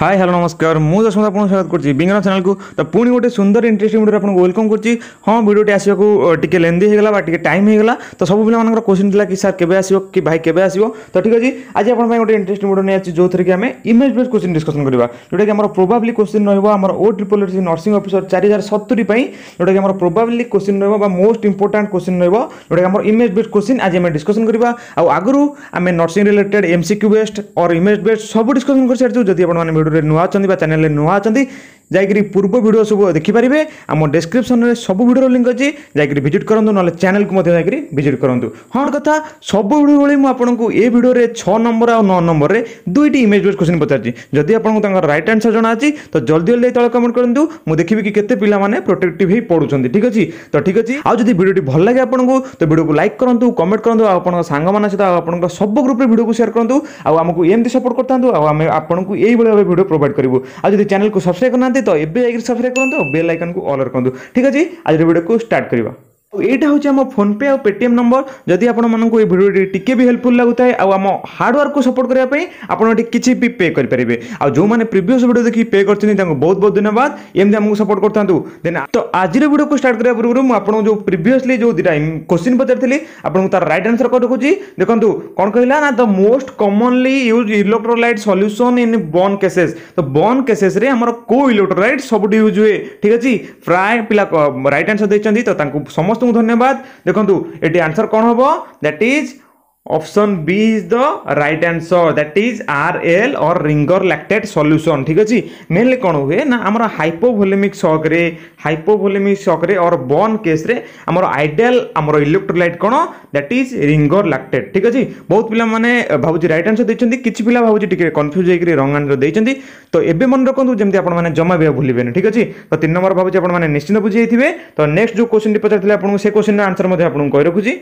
Hi hello নমস্কার মু দশমত আপনার স্বাগত করছি বিজ্ঞান চ্যানেলকু তো পুঁ গোটে সুন্দর ইন্টারেস্টিং ভিডিও আপনার ওয়েলকম করছি হ্যাঁ ভিডিওটি আসবাক টিকি লেন্দি হয়ে গেল বা টিকি টাইম হয়ে গেল তো সব পিলামানর কোশ্চিন লা কি স্যার কেবে আসব কি ভাই কেবে আসব তো ঠিক আছে আজ আপনার গোটে ইন্টারেস্টিং ভিডিও নিয়ে আসছি যেথিরে কি আমি ইমেজ বেস কোশ্চিন ডিসকসন করা যেটা কি আমার প্রোবাবলি কোশ্চিন রহব আমার ও ট্রিপল এসি নর্সিং অফিসর চারি হাজার সতুরি যেটা কি আমার প্রোবাবলি কোশ্চিন রহব বা মোস্ট ইম্পর্টাট কোশ্চিন রহব যেটা কি আমার ইমেজ বেস কোশ্চিন আজ আমি ডিসকসন করা আগুর আমি nursing related MCQ best or image best সব ডিসকসন করে সারিছু যদি আপনার ଭିଡ଼ିଓରେ ନୂଆ ଅଛନ୍ତି ବା ଚ୍ୟାନେଲରେ ନୂଆ ଅଛନ୍ତି যাই পূর্ব ভিডিও সব দেখিপারে আমার ডেসক্রিপশন সব ভিডিওর লিঙ্ক আছে যাই ভিজিট করতু নহে চ্যানেল যাই ভিজিট করতু হ্যাঁ কথা সব ভিডিও ভালো মু আপনার এই ভিডিওর ছ নম্বর আ নম্বরের দুইটি ইমেজ বেস কোশ্চিন পচারছি যদি আপনার তাঁর রাইট আনসর জনা আছে তো জলদি জলদি তো কমেন্ট করতু মু দেখি কি কেতে পিলা মানে প্রোটেকটিভ হয়ে পড়ুছেন ঠিক আছে তো ঠিক আছে আর যদি ভিডিওটি ভাল লাগে আপনার তো ভিডিওকে লাইক করতু কমেন্ট করতু আপনার সাং মান সহ আপনার সব গ্রুপের ভিডিওকে সেয়ার করতু আমাকে এমনি সপোর্ট করতে আমি আপনার এইভাবে ভিডিও প্রোভাইড করবু আর যদি চ্যানেলকে সবসক্রাইব না ସହିତ ଏବେ ଯାଇକି ସବସ୍କ୍ରାଇବ୍ କରନ୍ତୁ ବେଲ୍ ଆଇକନ୍କୁ ଅଲ୍ କରନ୍ତୁ ଠିକ୍ ଅଛି ଆଜିର ଭିଡ଼ିଓକୁ ଷ୍ଟାର୍ଟ କରିବା यहाँ हूँ आम फोनपे और पेटीएम नंबर जदि आपको ये भिडियो टी हेल्पफुल लगुता है आम हार्डवर्क को सपोर्ट करने आपड़ी किसी भी पे करेंगे आ जो मैंने प्रिवियस भिड देखिए पे करते बहुत बहुत धन्यवाद एमती आमको सपोर्ट करता देन तो आज भिडियो को स्टार्ट करा पूर्व मुझे जो प्रिवियसली जो दुटा क्वेश्चन पचारी आपको तरह रईट आनसर कर रखुच्छी देखो कौन कहला ना the most commonly used electrolyte solution in burn cases तो बन केसेस कौ इलेक्ट्रोलैट सब यूज हुए ठीक अच्छे प्राय पा रईट आनसर देखते समस्त ସମସ୍ତଙ୍କୁ ଧନ୍ୟବାଦ ଦେଖନ୍ତୁ ଏଠି ଆନ୍ସର୍ କ'ଣ ହେବ that is option B is the right answer that is R L or Ringer lactated solution ঠিক ଅଛି ନେଲେ କ'ଣ ହୁଏ ନା ଆମର ହାଇପୋଭୋଲେମିକ୍ ସକ୍ରେ ହାଇପୋଭୋଲେମିକ୍ ସକ୍ରେ ଅର୍ ବର୍ନ କେସ୍ରେ ଆମର ଆଇଡିଆଲ ଆମର ଇଲେକ୍ଟ୍ରୋଲାଇଟ୍ କ'ଣ ଦ୍ୟାଟ୍ ଇଜ୍ ରିଙ୍ଗର ଲାକ୍ଟେଡ୍ ଠିକ୍ ଅଛି ବହୁତ ପିଲାମାନେ ଭାବୁଛି ରାଇଟ୍ ଆନ୍ସର ଦେଇଛନ୍ତି କିଛି ପିଲା ଭାବୁଛି ଟିକେ କନଫ୍ୟୁଜ୍ ହେଇକରି ରଙ୍ଗ ଆନ୍ସର ଦେଇଛନ୍ତି ତ ଏବେ ମନେ ରଖନ୍ତୁ ଯେମିତି ଆପଣମାନେ ଜମା ବି ଭୁଲିବେନି ଠିକ୍ ଅଛି ତ ତିନି ନମ୍ବର ଭାବୁଛି ଆପଣମାନେ ନିଶ୍ଚିନ୍ତ ବୁଝିଯାଇଥିବେ ତ ନେକ୍ସଟ ଯେଉଁ କୋଶ୍ଚିନ୍ଟି ପଚାରିଥିଲେ ଆପଣଙ୍କୁ ସେ କୋଶ୍ଚିନ୍ର ଆନ୍ସର ମଧ୍ୟ ଆପଣଙ୍କୁ କହି ରଖୁଛି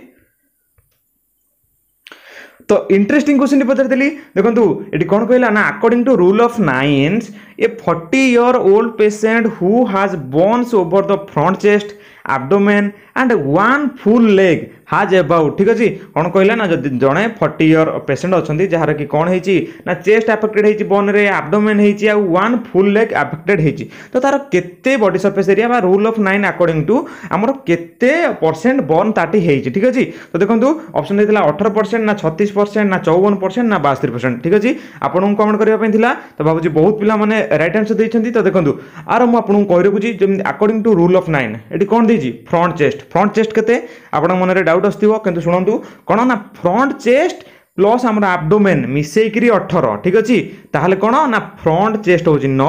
ତ ଇଣ୍ଟରେଷ୍ଟିଂ କ୍ୱେଶ୍ଚିନ୍ଟି ପଚାରିଥିଲି ଦେଖନ୍ତୁ ଏଠି କ'ଣ କହିଲା ନା according to rule of nines a forty year old patient who has burns over the front chest abdomen and one full leg has about ଠିକ୍ ଅଛି କ'ଣ କହିଲା ନା ଯଦି ଜଣେ ଫର୍ଟି ଇୟର୍ ପେସେଣ୍ଟ ଅଛନ୍ତି ଯାହାର କି କ'ଣ ହେଇଛି ନା ଚେଷ୍ଟ ଆଫେକ୍ଟେଡ୍ ହେଇଛି ବୋନ୍ରେ ଆବଡୋମେନ୍ ହେଇଛି ଆଉ ୱାନ୍ ଫୁଲ୍ ଲେଗ୍ ଆଫେକ୍ଟେଡ୍ ହେଇଛି ତ ତାର କେତେ ବଡି ସର୍ଫେସ୍ ଏରିଆ ବା rule of nine according to ଆମର କେତେ ପରସେଣ୍ଟ ବର୍ନ ତାଟି ହେଇଛି ଠିକ୍ ଅଛି ତ ଦେଖନ୍ତୁ ଅପସନ୍ ଦେଇଥିଲା ଅଠର ପରସେଣ୍ଟ ନା ଛତିଶ ପରସେଣ୍ଟ ନା ଚଉବନ ପରସେଣ୍ଟ ନା ବାସ୍ତରି ପରସେଣ୍ଟ ଠିକ୍ ଅଛି ଆପଣଙ୍କୁ କମେଣ୍ଟ କରିବା ପାଇଁ ଥିଲା ତ ଭାବୁଛି ବହୁତ ପିଲାମାନେ ରାଇଟ୍ ଆନ୍ସର୍ ଦେଇଛନ୍ତି ତ ଦେଖନ୍ତୁ ଆର ମୁଁ ଆପଣଙ୍କୁ କହି ରଖୁଛି ଯେମିତି according to rule of nine ଏଠି କ'ଣ ଦେଇଛି ଫ୍ରଣ୍ଟ ଚେଷ୍ଟ ଫ୍ରଣ୍ଟ ଚେଷ୍ଟ କେତେ ଆପଣଙ୍କ ମନରେ ଡାଉଟ୍ ডাউট আসিব কিন্তু শুণন্তু কোণ না ফ্রন্ট চেস্ট প্লস আমার আবডোমেন মিশাইকি অঠর ঠিক আছে তাহলে কোণ না ফ্রন্ট চেস্ট হচ্ছে ন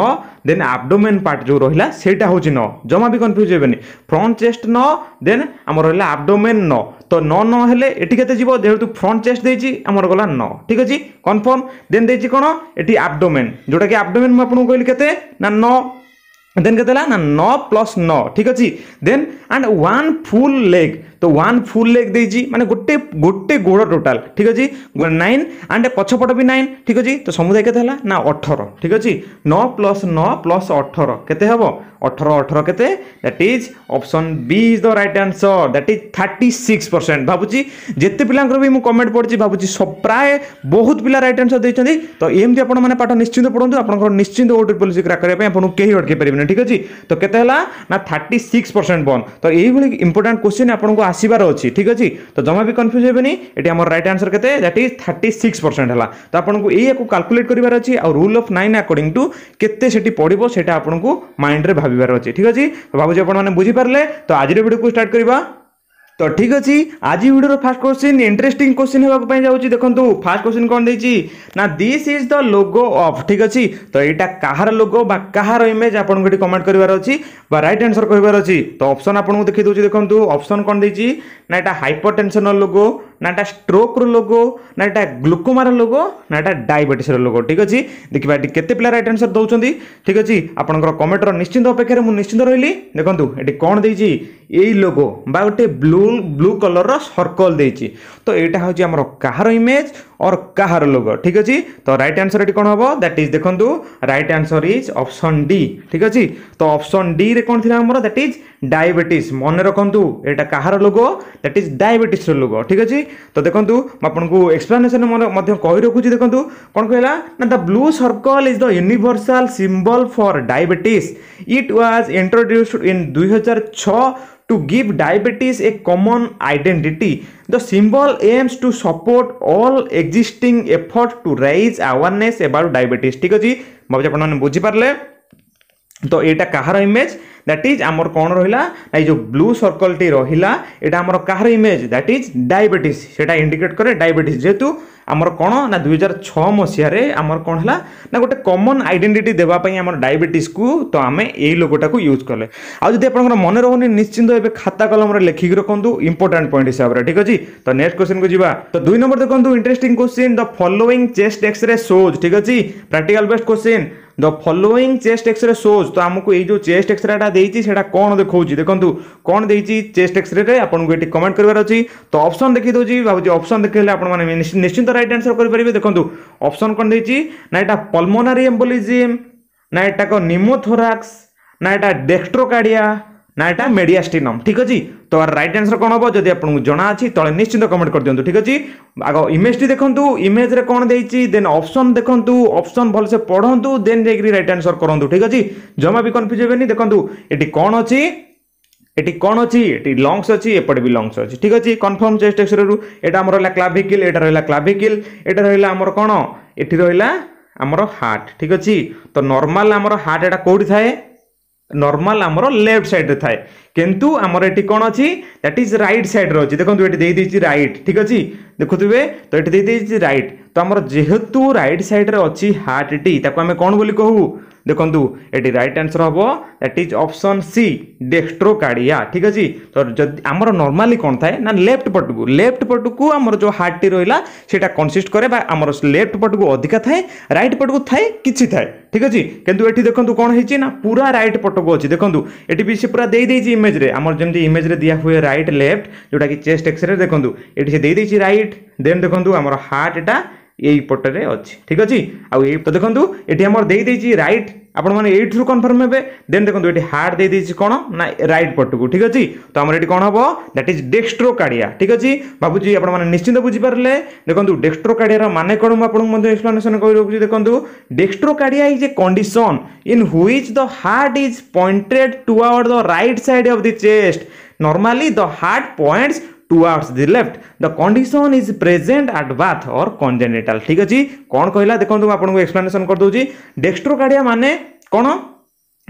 দেন আবডোমেন পার্ট যে রহিলা সেইটা হচ্ছে ন জমা বি কনফ্যুজ হবেনি ফ্রন্ট চেস্ট ন দেন আমার রহিলা আবডোমেন ন তো ন ন হলে এটি কেতে যাব যেহেতু ফ্রন্ট চেস্ট দিয়েছি আমার গলা ন ঠিক আছে কনফর্ম দেন দিয়েছি কোণ এটি আবডোমেন যেটা কি আবডোমেন মু আপনার কহিলি কেতে না ন দেন কেতে না ন প্লস ন ঠিক আছে then and one full leg তো ওয়াନ୍ ফুল লেଗ୍ ଦେଇଛି ମାନେ ଗୋଟେ ଗୋଟେ ଗୋଡ଼ ଟୋଟାଲ୍ ଠିକ୍ ଅଛି ନାଇନ୍ ଆଣ୍ଡ ପଛପଟ ବି ନାଇନ୍ ଠିକ୍ ଅଛି ତ ସମୁଦାୟ କେତେ ହେଲା ନା ଅଠର ଠିକ୍ ଅଛି ନଅ ପ୍ଲସ୍ ନଅ ପ୍ଲସ୍ ଅଠର କେତେ ହେବ ଅଠର ଅଠର କେତେ that is option B is the right answer that is thirty six percent ଭାବୁଛି ଯେତେ ପିଲାଙ୍କର ବି ମୁଁ କମେଣ୍ଟ ପଡ଼ିଛି ଭାବୁଛି ପ୍ରାୟ ବହୁତ ପିଲା ରାଇଟ୍ ଆନ୍ସର୍ ଦେଇଛନ୍ତି ତ ଏମିତି ଆପଣମାନେ ପାଠ ନିଶ୍ଚିନ୍ତ ପଢ଼ନ୍ତୁ ଆପଣଙ୍କର ନିଶ୍ଚିନ୍ତ ଓଟି ପଲିସି କ୍ରାକ୍ କରିବା ପାଇଁ ଆପଣଙ୍କୁ କେହି ଅଟକାଇ ପାରିବେନି ଠିକ୍ ଅଛି ତ କେତେ ହେଲା ନା ଥାର୍ଟି ସିକ୍ସ ପରସେଣ୍ଟ ବନ୍ଦ ତ ଏଇଭଳି ଇମ୍ପୋର୍ଟାଣ୍ଟ କ୍ୱେଶ୍ଚିନ୍ ଆପଣଙ୍କୁ আসবার অছি ঠিক আছে তো জমা বি কনফ্यूज হবেনি এটি আমার রাইট আনসর কেতে that is thirty six percent হল তো আপনার এইয়াকু কাল্কুলেট করবার অছি আর rule of nine according to কেতে সেটি পড়ব সেটা আপনার মাইন্ডরে ভাবিবার অছি ঠিক আছে তো ভাবুছি আপনার বুঝিপারে তো আজর ভিডিওকে স্টার্ট করা ତ ଠିକ୍ ଅଛି ଆଜି ଭିଡ଼ିଓର ଫାର୍ଷ୍ଟ କ୍ୱେଶ୍ଚିନ୍ ଇଣ୍ଟରେଷ୍ଟିଂ କ୍ୱେଶ୍ଚିନ୍ ହେବାକୁ ପାଇଁ ଯାଉଛି ଦେଖନ୍ତୁ ଫାର୍ଷ୍ଟ କ୍ୱେଶ୍ଚିନ୍ କ'ଣ ଦେଇଛି ନା this is the logo of ଠିକ୍ ଅଛି ତ ଏଇଟା କାହାର ଲୋଗୋ ବା କାହାର ଇମେଜ୍ ଆପଣଙ୍କୁ ଏଠି କମେଣ୍ଟ କରିବାର ଅଛି ବା ରାଇଟ୍ ଆନ୍ସର୍ କହିବାର ଅଛି ତ ଅପସନ୍ ଆପଣଙ୍କୁ ଦେଖି ଦେଉଛି ଦେଖନ୍ତୁ ଅପସନ୍ କ'ଣ ଦେଇଛି ନା ଏଇଟା ହାଇପର୍ ଟେନ୍ସନ୍ର ଲୋଗୋ ନାଟା ଷ୍ଟ୍ରୋକ୍ର ଲୋଗୋ ନାଟା ଗ୍ଲୁକୋମାର ଲୋଗୋ ନାଟା ଡାଇବେଟିସ୍ର ଲୋଗୋ ଠିକ୍ ଅଛି ଦେଖିବା ଏଠି କେତେ ପିଲା ରାଇଟ୍ ଆନ୍ସର୍ ଦେଉଛନ୍ତି ଠିକ୍ ଅଛି ଆପଣଙ୍କର କମେଣ୍ଟର ନିଶ୍ଚିନ୍ତ ଅପେକ୍ଷାରେ ମୁଁ ନିଶ୍ଚିନ୍ତ ରହିଲି ଦେଖନ୍ତୁ ଏଠି କ'ଣ ଦେଇଛି ଏଇ ଲୋଗୋ ବା ଗୋଟେ ବ୍ଲୁ ବ୍ଲୁ କଲର୍ର ସର୍କଲ୍ ଦେଇଛି ତ ଏଇଟା ହେଉଛି ଆମର କାହାର ଇମେଜ୍ ଅର୍ କାହାର ଲୋକ ଠିକ୍ ଅଛି ତ ରାଇଟ୍ ଆନ୍ସର୍ ଏଠି କ'ଣ ହେବ ଦ୍ୟାଟ୍ ଇଜ୍ ଦେଖନ୍ତୁ right answer is option D ଠିକ୍ ଅଛି ତ ଅପସନ୍ ଡିରେ କ'ଣ ଥିଲା ଆମର ଦ୍ୟାଟ୍ ଇଜ୍ ଡାଇବେଟିସ୍ ମନେ ରଖନ୍ତୁ ଏଇଟା କାହାର ଲୋକ ଦ୍ୟାଟ୍ ଇଜ୍ ଡାଇବେଟିସ୍ର ଲୋକ ଠିକ୍ ଅଛି ତ ଦେଖନ୍ତୁ ମୁଁ ଆପଣଙ୍କୁ ଏକ୍ସପ୍ଲାନେସନ୍ ମଧ୍ୟ କହି ରଖୁଛି ଦେଖନ୍ତୁ କ'ଣ କହିଲା ନା the blue circle is the universal symbol for diabetes it was introduced in ଦୁଇ ହଜାର ଛଅ to give diabetes a common identity. The symbol aims to support all existing efforts to raise awareness about diabetes. ठीक अच्छे भावज आप बुझीपारे तो यहाँ कहार image that is আমার কোণ রহিলা না এই যে ব্লু সর্কলটি রহিলা এটা আমার কাহার ইমেজ দ্যাট ইজ ডায়াবেটিস সেটা ইন্ডিকেট করে ডায়াবেটিস যেহেতু আমার কোণ না দুই হাজার ছ মশিয়ারে আমার কোণ হল না গোটে কমন আইডেন্টিটি দেওয়া আমার ডায়াবেটিসকু তো আমি এই লোগোটাকে ইউজ কলে আদি আপনার মনে রহুনি নিশ্চিন্ত এবে খাতা কলমরে লেখিকি রাখতু ইম্পর্টাট পয়েন্ট হিসাবে ঠিক আছে তো নেক্সট কোশ্চিন কু যা তো দুই নম্বর দেখুন interesting question the following chest x-ray shows ঠিক আছে practical best question the following chest x-ray shows তো আমাকে এই যে চেস্ট এক্সরেটা ଦେଇଛି ସେଇଟା କ'ଣ ଦେଖାଉଛି ଦେଖନ୍ତୁ କ'ଣ ଦେଇଛି ଚେଷ୍ଟ ଏକ୍ସରେରେ ଆପଣଙ୍କୁ ଏଠି କମେଣ୍ଟ କରିବାର ଅଛି ତ ଅପସନ୍ ଦେଖି ଦେଉଛି ଭାବୁଛି ଅପସନ୍ ଦେଖିଲେ ଆପଣମାନେ ନିଶ୍ଚିନ୍ତ ରାଇଟ୍ ଆନ୍ସର୍ କରିପାରିବେ ଦେଖନ୍ତୁ ଅପସନ୍ କ'ଣ ଦେଇଛି ନା ଏଇଟା ପଲ୍ମୋନାରୀ ଏମ୍ବୋଲିଜିମ୍ ନା ଏଇଟାକ ନିମୋଥୋରାକ୍ସ ନା ଏଇଟା ଡେକ୍ଷ୍ଟ୍ରୋକାର୍ଡ଼ିଆ ନା ଏଇଟା ମେଡ଼ିଆଷ୍ଟିନମ୍ ଠିକ୍ ଅଛି ତ ରାଇଟ୍ ଆନ୍ସର୍ କ'ଣ ହେବ ଯଦି ଆପଣଙ୍କୁ ଜଣା ଅଛି ତଳେ ନିଶ୍ଚିନ୍ତ କମେଣ୍ଟ କରିଦିଅନ୍ତୁ ଠିକ୍ ଅଛି ଆଗ ଇମେଜଟି ଦେଖନ୍ତୁ ଇମେଜରେ କ'ଣ ଦେଇଛି ଦେନ୍ ଅପସନ୍ ଦେଖନ୍ତୁ ଅପସନ୍ ଭଲସେ ପଢ଼ନ୍ତୁ ଦେନ୍ ଯାଇକରି ରାଇଟ୍ ଆନ୍ସର୍ କରନ୍ତୁ ଠିକ୍ ଅଛି ଜମା ବି କନଫ୍ୟୁଜ୍ ହେବେନି ଦେଖନ୍ତୁ ଏଠି କ'ଣ ଅଛି এটি কোণ অছি এটি লংস অছি এপটে বি লংস অছি ঠিক আছে কনফর্ম চেস্ট এক্সরেরু এটা আমার রহিলা ক্লাভিকিল এটা রহিলা ক্লাভিকিল এটা রহিলা আমার কোণ এটি রহিলা আমার হার্ট ঠিক আছে তো নর্মাল আমার হার্ট এটা কোটি থাকে ନର୍ମାଲ ଆମର ଲେଫ୍ଟ ସାଇଡ଼ରେ ଥାଏ কিন্তু আমার এটি কোণ অছি দ্যাট ইজ রাইট সাইড্রে অছি দেখুন এটি দিয়ে দিয়েছি রাইট ঠিক আছে দেখুবে তো এটি দিয়ে দিয়েছি রাইট তো আমার যেহেতু রাইট সাইড্রে অছি হার্টটি তাকে আমি কোণ বলি কহু দেখুন এটি রাইট আনসর হব that is option C dextrocardia ঠিক আছে তো যদি আমার নর্মালি কোণ থাকে না লেফট পটকু লেফট পটকু আমার যে হার্টটি রহিলা সেটা কনসিস্ট করে বা আমার লেফট পটকু অধিকা থাকে রাইট পটকু থাকে কিছু থাকে ঠিক আছে কিন্তু এটি দেখুন কোণ হয়েছে না পুরা রাইট পটকু অছি দেখুন এটি বি সে পুরা দিয়ে দিয়েছি ইমেজরে আমার যেমন ইমেজরে দিয়া হুয়ে রাইট লেফট যেটাকি চেস্ট এক্সরে দেখুন এটি সে দিয়ে দিয়েছি রাইট দেন দেখুন আমার হার্টটা এই পটরে অছি ঠিক আছে আউ এই তো দেখুন এটি আমার দিয়ে দিয়েছি রাইট ଆପଣମାନେ ଏଇଠିରୁ କନଫର୍ମ ହେବେ ଦେନ୍ ଦେଖନ୍ତୁ ଏଠି ହାର୍ଡ଼ ଦେଇଦେଇଛି କ'ଣ ନା ରାଇଟ୍ ପଟକୁ ଠିକ୍ ଅଛି ତ ଆମର ଏଠି କ'ଣ ହେବ ଦ୍ୟାଟ୍ ଇଜ୍ ଡେକ୍ଷ୍ଟ୍ରୋ କାଡ଼ିଆ ଠିକ୍ ଅଛି ଭାବୁଛି ଆପଣମାନେ ନିଶ୍ଚିନ୍ତ ବୁଝିପାରିଲେ ଦେଖନ୍ତୁ ଡେକ୍ଷ୍ଟ୍ରୋ କାଡ଼ିଆର ମାନେ କ'ଣ ମୁଁ ଆପଣଙ୍କୁ ମଧ୍ୟ ଏକ୍ସପ୍ଲାନେସନ୍ କରି ରଖୁଛି ଦେଖନ୍ତୁ dextrocardia is a condition in which the heart is pointed toward the right side of the chest normally the heart points towards the left the condition is present at birth or congenital ठीक अछि कोन कहला देखंतु आपन को explanation कर दउ छी dextrocardia माने कोन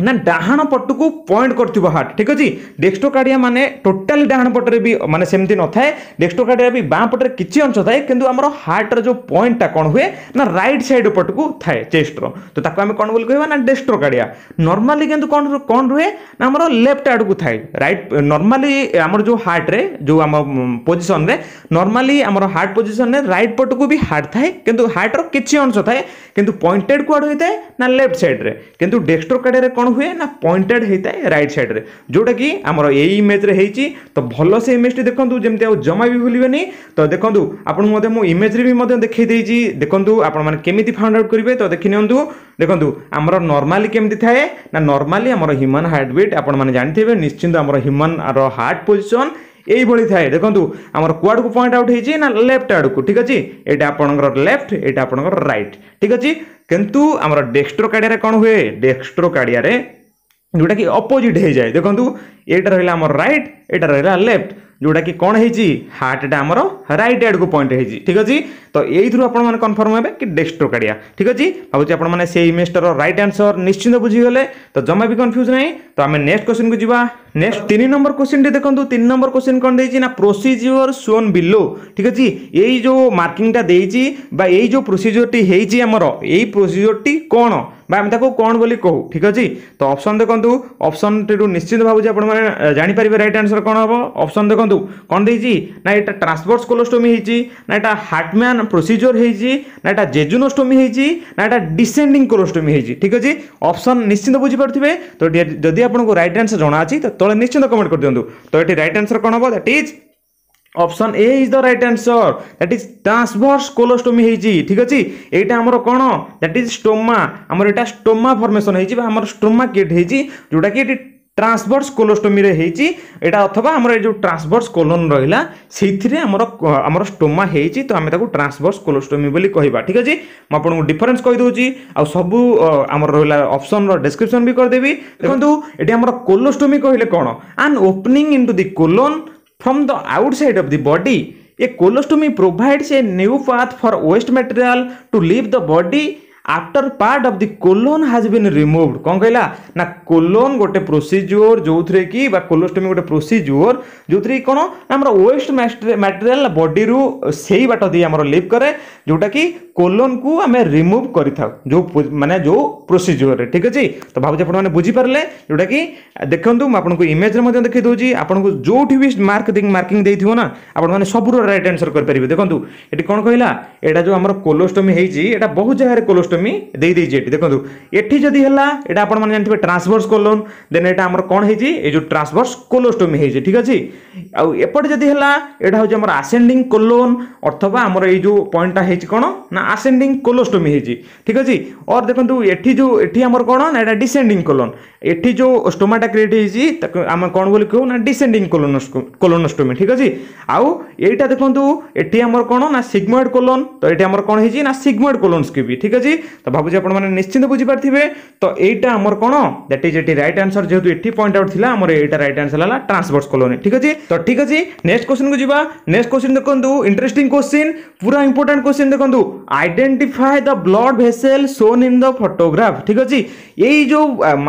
ନା ଡାହାଣ ପଟକୁ ପଏଣ୍ଟ କରିଥିବ ହାର୍ଟ ଠିକ୍ ଅଛି ଡେକ୍ସଟୋକାର୍ଡିଆ ମାନେ ଟୋଟାଲି ଡାହାଣ ପଟରେ ବି ମାନେ ସେମିତି ନଥାଏ ଡେକ୍ସଟୋକାର୍ଡିଆ ବି ବାଁ ପଟରେ କିଛି ଅଂଶ ଥାଏ କିନ୍ତୁ ଆମର ହାର୍ଟର ଯେଉଁ ପଏଣ୍ଟଟା କ'ଣ ହୁଏ ନା ରାଇଟ୍ ସାଇଡ୍ ପଟକୁ ଥାଏ ଚେଷ୍ଟର ତ ତାକୁ ଆମେ କ'ଣ ବୋଲି କହିବା ନା ଡେକ୍ସଟୋକାର୍ଡିଆ ନର୍ମାଲି କିନ୍ତୁ କ'ଣ କ'ଣ ରୁହେ ନା ଆମର ଲେଫ୍ଟ ଆଡ଼କୁ ଥାଏ ରାଇଟ୍ ନର୍ମାଲି ଆମର ଯେଉଁ ହାର୍ଟରେ ଯେଉଁ ଆମ ପୋଜିସନରେ ନର୍ମାଲି ଆମର ହାର୍ଟ ପୋଜିସନରେ ରାଇଟ୍ ପଟକୁ ବି ହାର୍ଟ ଥାଏ କିନ୍ତୁ ହାର୍ଟର କିଛି ଅଂଶ ଥାଏ କିନ୍ତୁ ପଏଣ୍ଟେଡ଼ କୁଆଡ଼ୁ ହୋଇଥାଏ ନା ଲେଫ୍ଟ ସାଇଡ଼୍ରେ କିନ୍ତୁ ଡେକ୍ସଟୋକାର୍ଡିଆରେ କ'ଣ କ'ଣ ହୁଏ ନା ପଏଣ୍ଟେଡ଼ ହେଇଥାଏ ରାଇଟ୍ ସାଇଡ଼୍ରେ ଯେଉଁଟାକି ଆମର ଏଇ ଇମେଜ୍ରେ ହେଇଛି ତ ଭଲ ସେ ଇମେଜ୍ଟି ଦେଖନ୍ତୁ ଯେମିତି ଆଉ ଜମା ବି ଭୁଲିବେନି ତ ଦେଖନ୍ତୁ ଆପଣଙ୍କୁ ମଧ୍ୟ ମୁଁ ଇମେଜ୍ରେ ବି ମଧ୍ୟ ଦେଖାଇ ଦେଇଛି ଦେଖନ୍ତୁ ଆପଣମାନେ କେମିତି ଫାଉଣ୍ଡ ଆଉଟ୍ କରିବେ ତ ଦେଖି ନିଅନ୍ତୁ ଦେଖନ୍ତୁ ଆମର ନର୍ମାଲି କେମିତି ଥାଏ ନା ନର୍ମାଲି ଆମର ହ୍ୟୁମାନ୍ ହାର୍ଟ ବିଟ୍ ଆପଣମାନେ ଜାଣିଥିବେ ନିଶ୍ଚିନ୍ତ ଆମର ହ୍ୟୁମାନ୍ର ହାର୍ଟ ପୋଜିସନ୍ यही थाए দেখুন आम কুয়াড়ু পয়েন্ট আউট হয়েছে না লেফট আড়ক ঠিক আছে এটা আপনার লেফট এটা আপনার রাইট ঠিক আছে কিন্তু আমার ডেক্সট্রো কাড়িয়ারে কম হুয়ে ডেক্সট্রো जोटा कि अपोजिट हो जाए देखो यहाँ रहा रईट एटा रहा लेफ्ट जोटा कि कौन है हार्टा आमर रईट आड़ को पॉइंट है ठीक अच्छे तो यही आपण मैंने कनफर्म हे कि डेक्स्ट्रो काड़िया ठीक अच्छे भाव आप से इमेजटार रईट आनसर निश्चिंत बुझीगले तो जमा भी कन्फ्यूज ना तो आम नेक्स्ट क्वेश्चन को जी নেক্সট তিন নম্বর কোশ্চিনটি দেখুন তিন নম্বর কোশ্চিন কম দিয়েছি না প্রোসিজিওর সোন বিলো ঠিক আছে এই যে মার্কিংটা দিয়েছি বা এই যে প্রোসিজিওরটি হয়েছি আমার এই প্রোসিজিওরটি কোণ বা আমি তাকে কোণ বলে কহু ঠিক আছে তো অপশন দেখুন অপশনটি নিশ্চিত ভাবুছি আপনার জাঁপারে রাইট আনসর কোণ হব অপশন দেখুন কোণ দিয়েছি না এটা ট্রান্সভর্স কোলোস্টোমি হয়েছি না এটা হার্টম্যান প্রোসিজিওর হয়েছি না এটা জেজুনোস্টোমি হয়েছি না এটা ডিসেন্ডিং কোলোস্টোমি হয়েছি ঠিক আছে অপশন নিশ্চিত বুঝিপারুবে তো যদি আপনার রাইট আনসর জনা আছে তো ତଳେ ନିଶ୍ଚିନ୍ତ କମେଣ୍ଟ କରିଦିଅନ୍ତୁ ତ ଏଠି ରାଇଟ୍ ଆନ୍ସର କ'ଣ ହେବ that is option A is the right answer that is transverse colostomy হয়েছি ঠিক আছে এইটা আমার কোণ দ্যাট ইজ স্টোমা আমার এটা স্টোমা ফর্মেসন হয়েছি বা আমার স্টোমা কিট হয়েছি যেটা কি এটি ট্রান্সভর্স কোলোস্টোমিরে হয়েছি এটা অথবা আমার এই যে ট্রান্সভর্স কোলন রহিলা সেইথিরে আমার আমার স্টোমা হয়েছি তো আমি তাকে ট্রান্সভর্স কোলোস্টোমি বলে কহবা ঠিক আছে মু আপনার ডিফরেন্স কইদেছি আউ সবু আমার রহিলা অপশনর ডেসক্রিপশন বি করেদেবি দেখুন এটি আমার কোলোস্টোমি কহিলে কোণ an opening into the colon from the outside of the body A colostomy provides a new path for waste material to leave the body after part of the colon has been removed କ'ଣ କହିଲା ନା colon ଗୋଟେ procedure ଯେଉଁଥିରେ କି ବା କୋଲୋଷ୍ଟମି ଗୋଟେ procedure ଯେଉଁଥିରେ କି କ'ଣ ଆମର ୱେଷ୍ଟ ମ୍ୟାଟେରିଆଲ ବଡିରୁ ସେଇ ବାଟ ଦେଇ ଆମର ଲିଭ୍ କରେ ଯେଉଁଟାକି କୋଲନ୍କୁ ଆମେ ରିମୁଭ୍ କରିଥାଉ ଯେଉଁ ମାନେ ଯେଉଁ ପ୍ରୋସିଜିଓରରେ ଠିକ୍ ଅଛି ତ ଭାବୁଛି ଆପଣମାନେ ବୁଝିପାରିଲେ ଯେଉଁଟାକି ଦେଖନ୍ତୁ ମୁଁ ଆପଣଙ୍କୁ ଇମେଜ୍ରେ ମଧ୍ୟ ଦେଖାଇ ଦେଉଛି ଆପଣଙ୍କୁ ଯେଉଁଠି ବି ମାର୍କ ମାର୍କିଂ ଦେଇଥିବ ନା ଆପଣମାନେ ସବୁର ରାଇଟ୍ ଆନ୍ସର୍ କରିପାରିବେ ଦେଖନ୍ତୁ ଏଠି କ'ଣ କହିଲା ଏଇଟା ଯେଉଁ ଆମର କୋଲୋଷ୍ଟୋମି ହେଇଛି ଏଇଟା ବହୁତ ଜାଗାରେ କୋଲୋଷ୍ଟୋମି ଦେଇଦେଇଛି ଏଠି ଦେଖନ୍ତୁ ଏଠି ଯଦି ହେଲା ଏଇଟା ଆପଣମାନେ ଜାଣିଥିବେ ଟ୍ରାନ୍ସଭର୍ସ କୋଲୋନ୍ ଦେନ୍ ଏଇଟା ଆମର କ'ଣ ହେଇଛି ଏ ଯେଉଁ ଟ୍ରାନ୍ସଭର୍ସ କୋଲୋଷ୍ଟୋମି ହେଇଛି ଠିକ୍ ଅଛି ଆଉ ଏପଟେ ଯଦି ହେଲା ଏଇଟା ହେଉଛି ଆମର ଆସେଣ୍ଡିଂ କୋଲୋନ୍ ଅଥବା ଆମର ଏଇ ଯେଉଁ ପଏଣ୍ଟଟା ହେଇଛି କ'ଣ ନା ଆସେଣ୍ଡିଂ କୋଲୋଷ୍ଟୋମି ହେଇଛି ଠିକ୍ ଅଛି ଅର୍ ଦେଖନ୍ତୁ ଏଠି ଯେଉଁ ଏଠି ଆମର କ'ଣ ନା ଏଇଟା ଡିସେଣ୍ଡିଂ କୋଲନ୍ এটি যে স্টোমাটা ক্রিয়েট হয়েছি তাকে আমি কোণ বলে কেউ না ডিসেন্ডিং কোলোনোস্টোমি ঠিক আছে আউ এইটা দেখুন এটি আমার কোণ না সিগময়েড কোলন তো এটি আমার কোণ হয়েছি না সিগময়েড কোলোনস্কিপি ঠিক আছে তো ভাবুছি আপনার মানে নিশ্চিন্ত বুঝিপারিবে তো এইটা আমার কোণ দ্যাট ইজ এটি রাইট আনসর যেহেতু এটি পয়েন্ট আউট লা আমার এইটা রাইট আনসর হল ট্রান্সভর্স কোলোনি ঠিক আছে তো ঠিক আছে নেক্সট কোশ্চিন কু যা নেক্সট কোশ্চিন দেখুন ইন্টারেস্টিং কোশ্চিন পুরা ইম্পর্টাট কোশ্চিন দেখুন identify the blood vessel shown in the photograph ঠিক আছে এই যে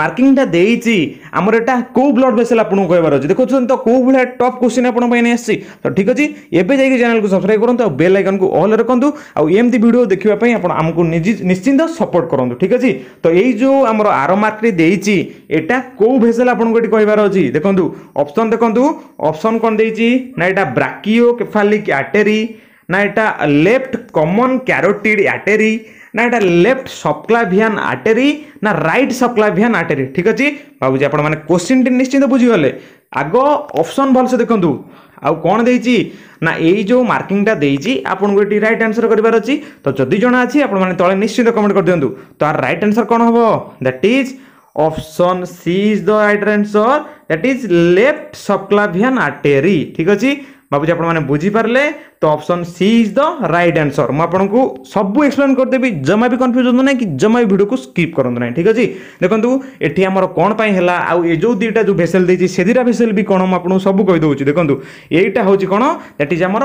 মার্কিংটা যা ଦେଇଛି ଆମର ଏଇଟା କେଉଁ ବ୍ଲଡ୍ ଭେସେଲ୍ ଆପଣଙ୍କୁ କହିବାର ଅଛି ଦେଖୁଛନ୍ତି ତ କେଉଁ ଭଳିଆ ଟପ୍ କ୍ୱେଶ୍ଚିନ୍ ଆପଣଙ୍କ ପାଇଁ ନେଇ ଆସିଛି ତ ଠିକ୍ ଅଛି ଏବେ ଯାଇକି ଚ୍ୟାନେଲ୍କୁ ସବସ୍କ୍ରାଇବ୍ କରନ୍ତୁ ଆଉ ବେଲ୍ ଆଇକନ୍କୁ ଅଲ୍ ରଖନ୍ତୁ ଆଉ ଏମିତି ଭିଡ଼ିଓ ଦେଖିବା ପାଇଁ ଆପଣ ଆମକୁ ନିଶ୍ଚିନ୍ତ ସପୋର୍ଟ କରନ୍ତୁ ଠିକ୍ ଅଛି ତ ଏଇ ଯେଉଁ ଆମର ଆର ମାର୍କରେ ଦେଇଛି ଏଇଟା କେଉଁ ଭେସେଲ୍ ଆପଣଙ୍କୁ ଏଠି କହିବାର ଅଛି ଦେଖନ୍ତୁ ଅପସନ୍ ଦେଖନ୍ତୁ ଅପସନ୍ କ'ଣ ଦେଇଛି ନା ଏଇଟା ବ୍ରାକିଓ କେଫାଲିକ୍ ଆଟେରୀ ନା ଏଇଟା ଲେଫ୍ଟ କମନ୍ ক্যারোটিড ଆଟେରୀ না এটা লেফট ସବକ୍ଲାଭିଆନ୍ ଆଟେରୀ ନା ରାଇଟ୍ ସବକ୍ଲାଭିଆନ୍ ଆଟେରୀ ଠିକ୍ ଅଛି ଭାବୁଛି ଆପଣମାନେ କୋଶ୍ଚିନ୍ଟି ନିଶ୍ଚିନ୍ତ ବୁଝିଗଲେ ଆଗ ଅପସନ୍ ଭଲସେ ଦେଖନ୍ତୁ ଆଉ କ'ଣ ଦେଇଛି ନା ଏଇ ଯେଉଁ ମାର୍କିଂଟା ଦେଇଛି ଆପଣଙ୍କୁ ଏଠି ରାଇଟ୍ ଆନ୍ସର୍ କରିବାର ଅଛି ତ ଯଦି ଜଣା ଅଛି ଆପଣମାନେ ତଳେ ନିଶ୍ଚିନ୍ତ କମେଣ୍ଟ କରିଦିଅନ୍ତୁ ତ ଆର୍ ରାଇଟ୍ ଆନ୍ସର୍ କ'ଣ ହେବ that is option C is the right answer that is left subclavian artery ঠিক আছে ଭାବୁଛି ଆପଣମାନେ ବୁଝିପାରିଲେ ତ option C is the right answer ମୁଁ ଆପଣଙ୍କୁ ସବୁ ଏକ୍ସପ୍ଲେନ୍ କରିଦେବି ଜମା ବି କନଫ୍ୟୁଜ୍ ହୁଅନ୍ତୁ ନାହିଁ କି ଜମା ବି ଭିଡ଼ିଓକୁ ସ୍କିପ୍ କରନ୍ତୁ ନାହିଁ ଠିକ୍ ଅଛି ଦେଖନ୍ତୁ ଏଠି ଆମର କ'ଣ ପାଇଁ ହେଲା ଆଉ ଏ ଯେଉଁ ଦୁଇଟା ଯେଉଁ ଭେସେଲ୍ ଦେଇଛି ସେ ଦୁଇଟା ଭେସେଲ୍ ବି କ'ଣ ମୁଁ ଆପଣଙ୍କୁ ସବୁ କହିଦେଉଛି ଦେଖନ୍ତୁ ଏଇଟା ହେଉଛି କ'ଣ ଦ୍ୟାଟ୍ ଇଜ୍ ଆମର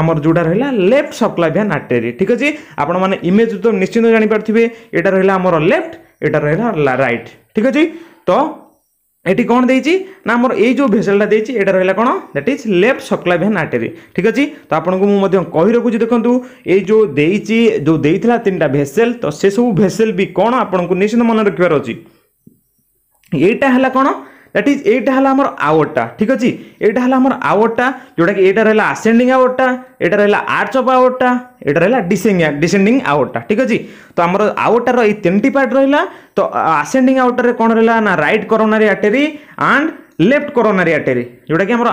ଆମର ଯେଉଁଟା ରହିଲା ଲେଫ୍ଟ ସପ୍ଲାଭିଆନ୍ ଆର୍ଟେରୀ ଠିକ୍ ଅଛି ଆପଣମାନେ ଇମେଜ୍ ତ ନିଶ୍ଚିନ୍ତ ଜାଣିପାରୁଥିବେ ଏଇଟା ରହିଲା ଆମର ଲେଫ୍ଟ ଏଇଟା ରହିଲା ରାଇଟ୍ ଠିକ୍ ଅଛି ତ এটি কোণ দিয়েছি না আমার এই যে ভেসেলটা দিয়েছি এটা রহলা কোণ that is left subclavian artery ঠিক আছে তো আপনার মু কহি রাখুছি দেখুন এই যে দিয়েছি যে দিয়েছিলা তিনটা ভেসেল তো সেসব ভেসেল বি কোণ আপনার নিশ্চিত মনে রাখবার অ এইটা হল কোণ দ্যাট ইজ এইটা হল আমার আওয়ারটা ঠিক আছে এইটা হল আমার আওয়ারটা যেটাকি এইটা রহলা আসেন্ডিং আওয়ারটা এটা রহলা আর্চ অফ আওয়ারটা এটা রহলা ডিসেন্ডিং ডিসেন্ডিং আওয়ারটা ঠিক আছে তো আমার আওয়ারটার এই তিনটি পার্ট রহলা তো আসেন্ডিং আওয়ারটারে কোণ রহলা না right coronary artery and left coronary artery যেটাকি আমার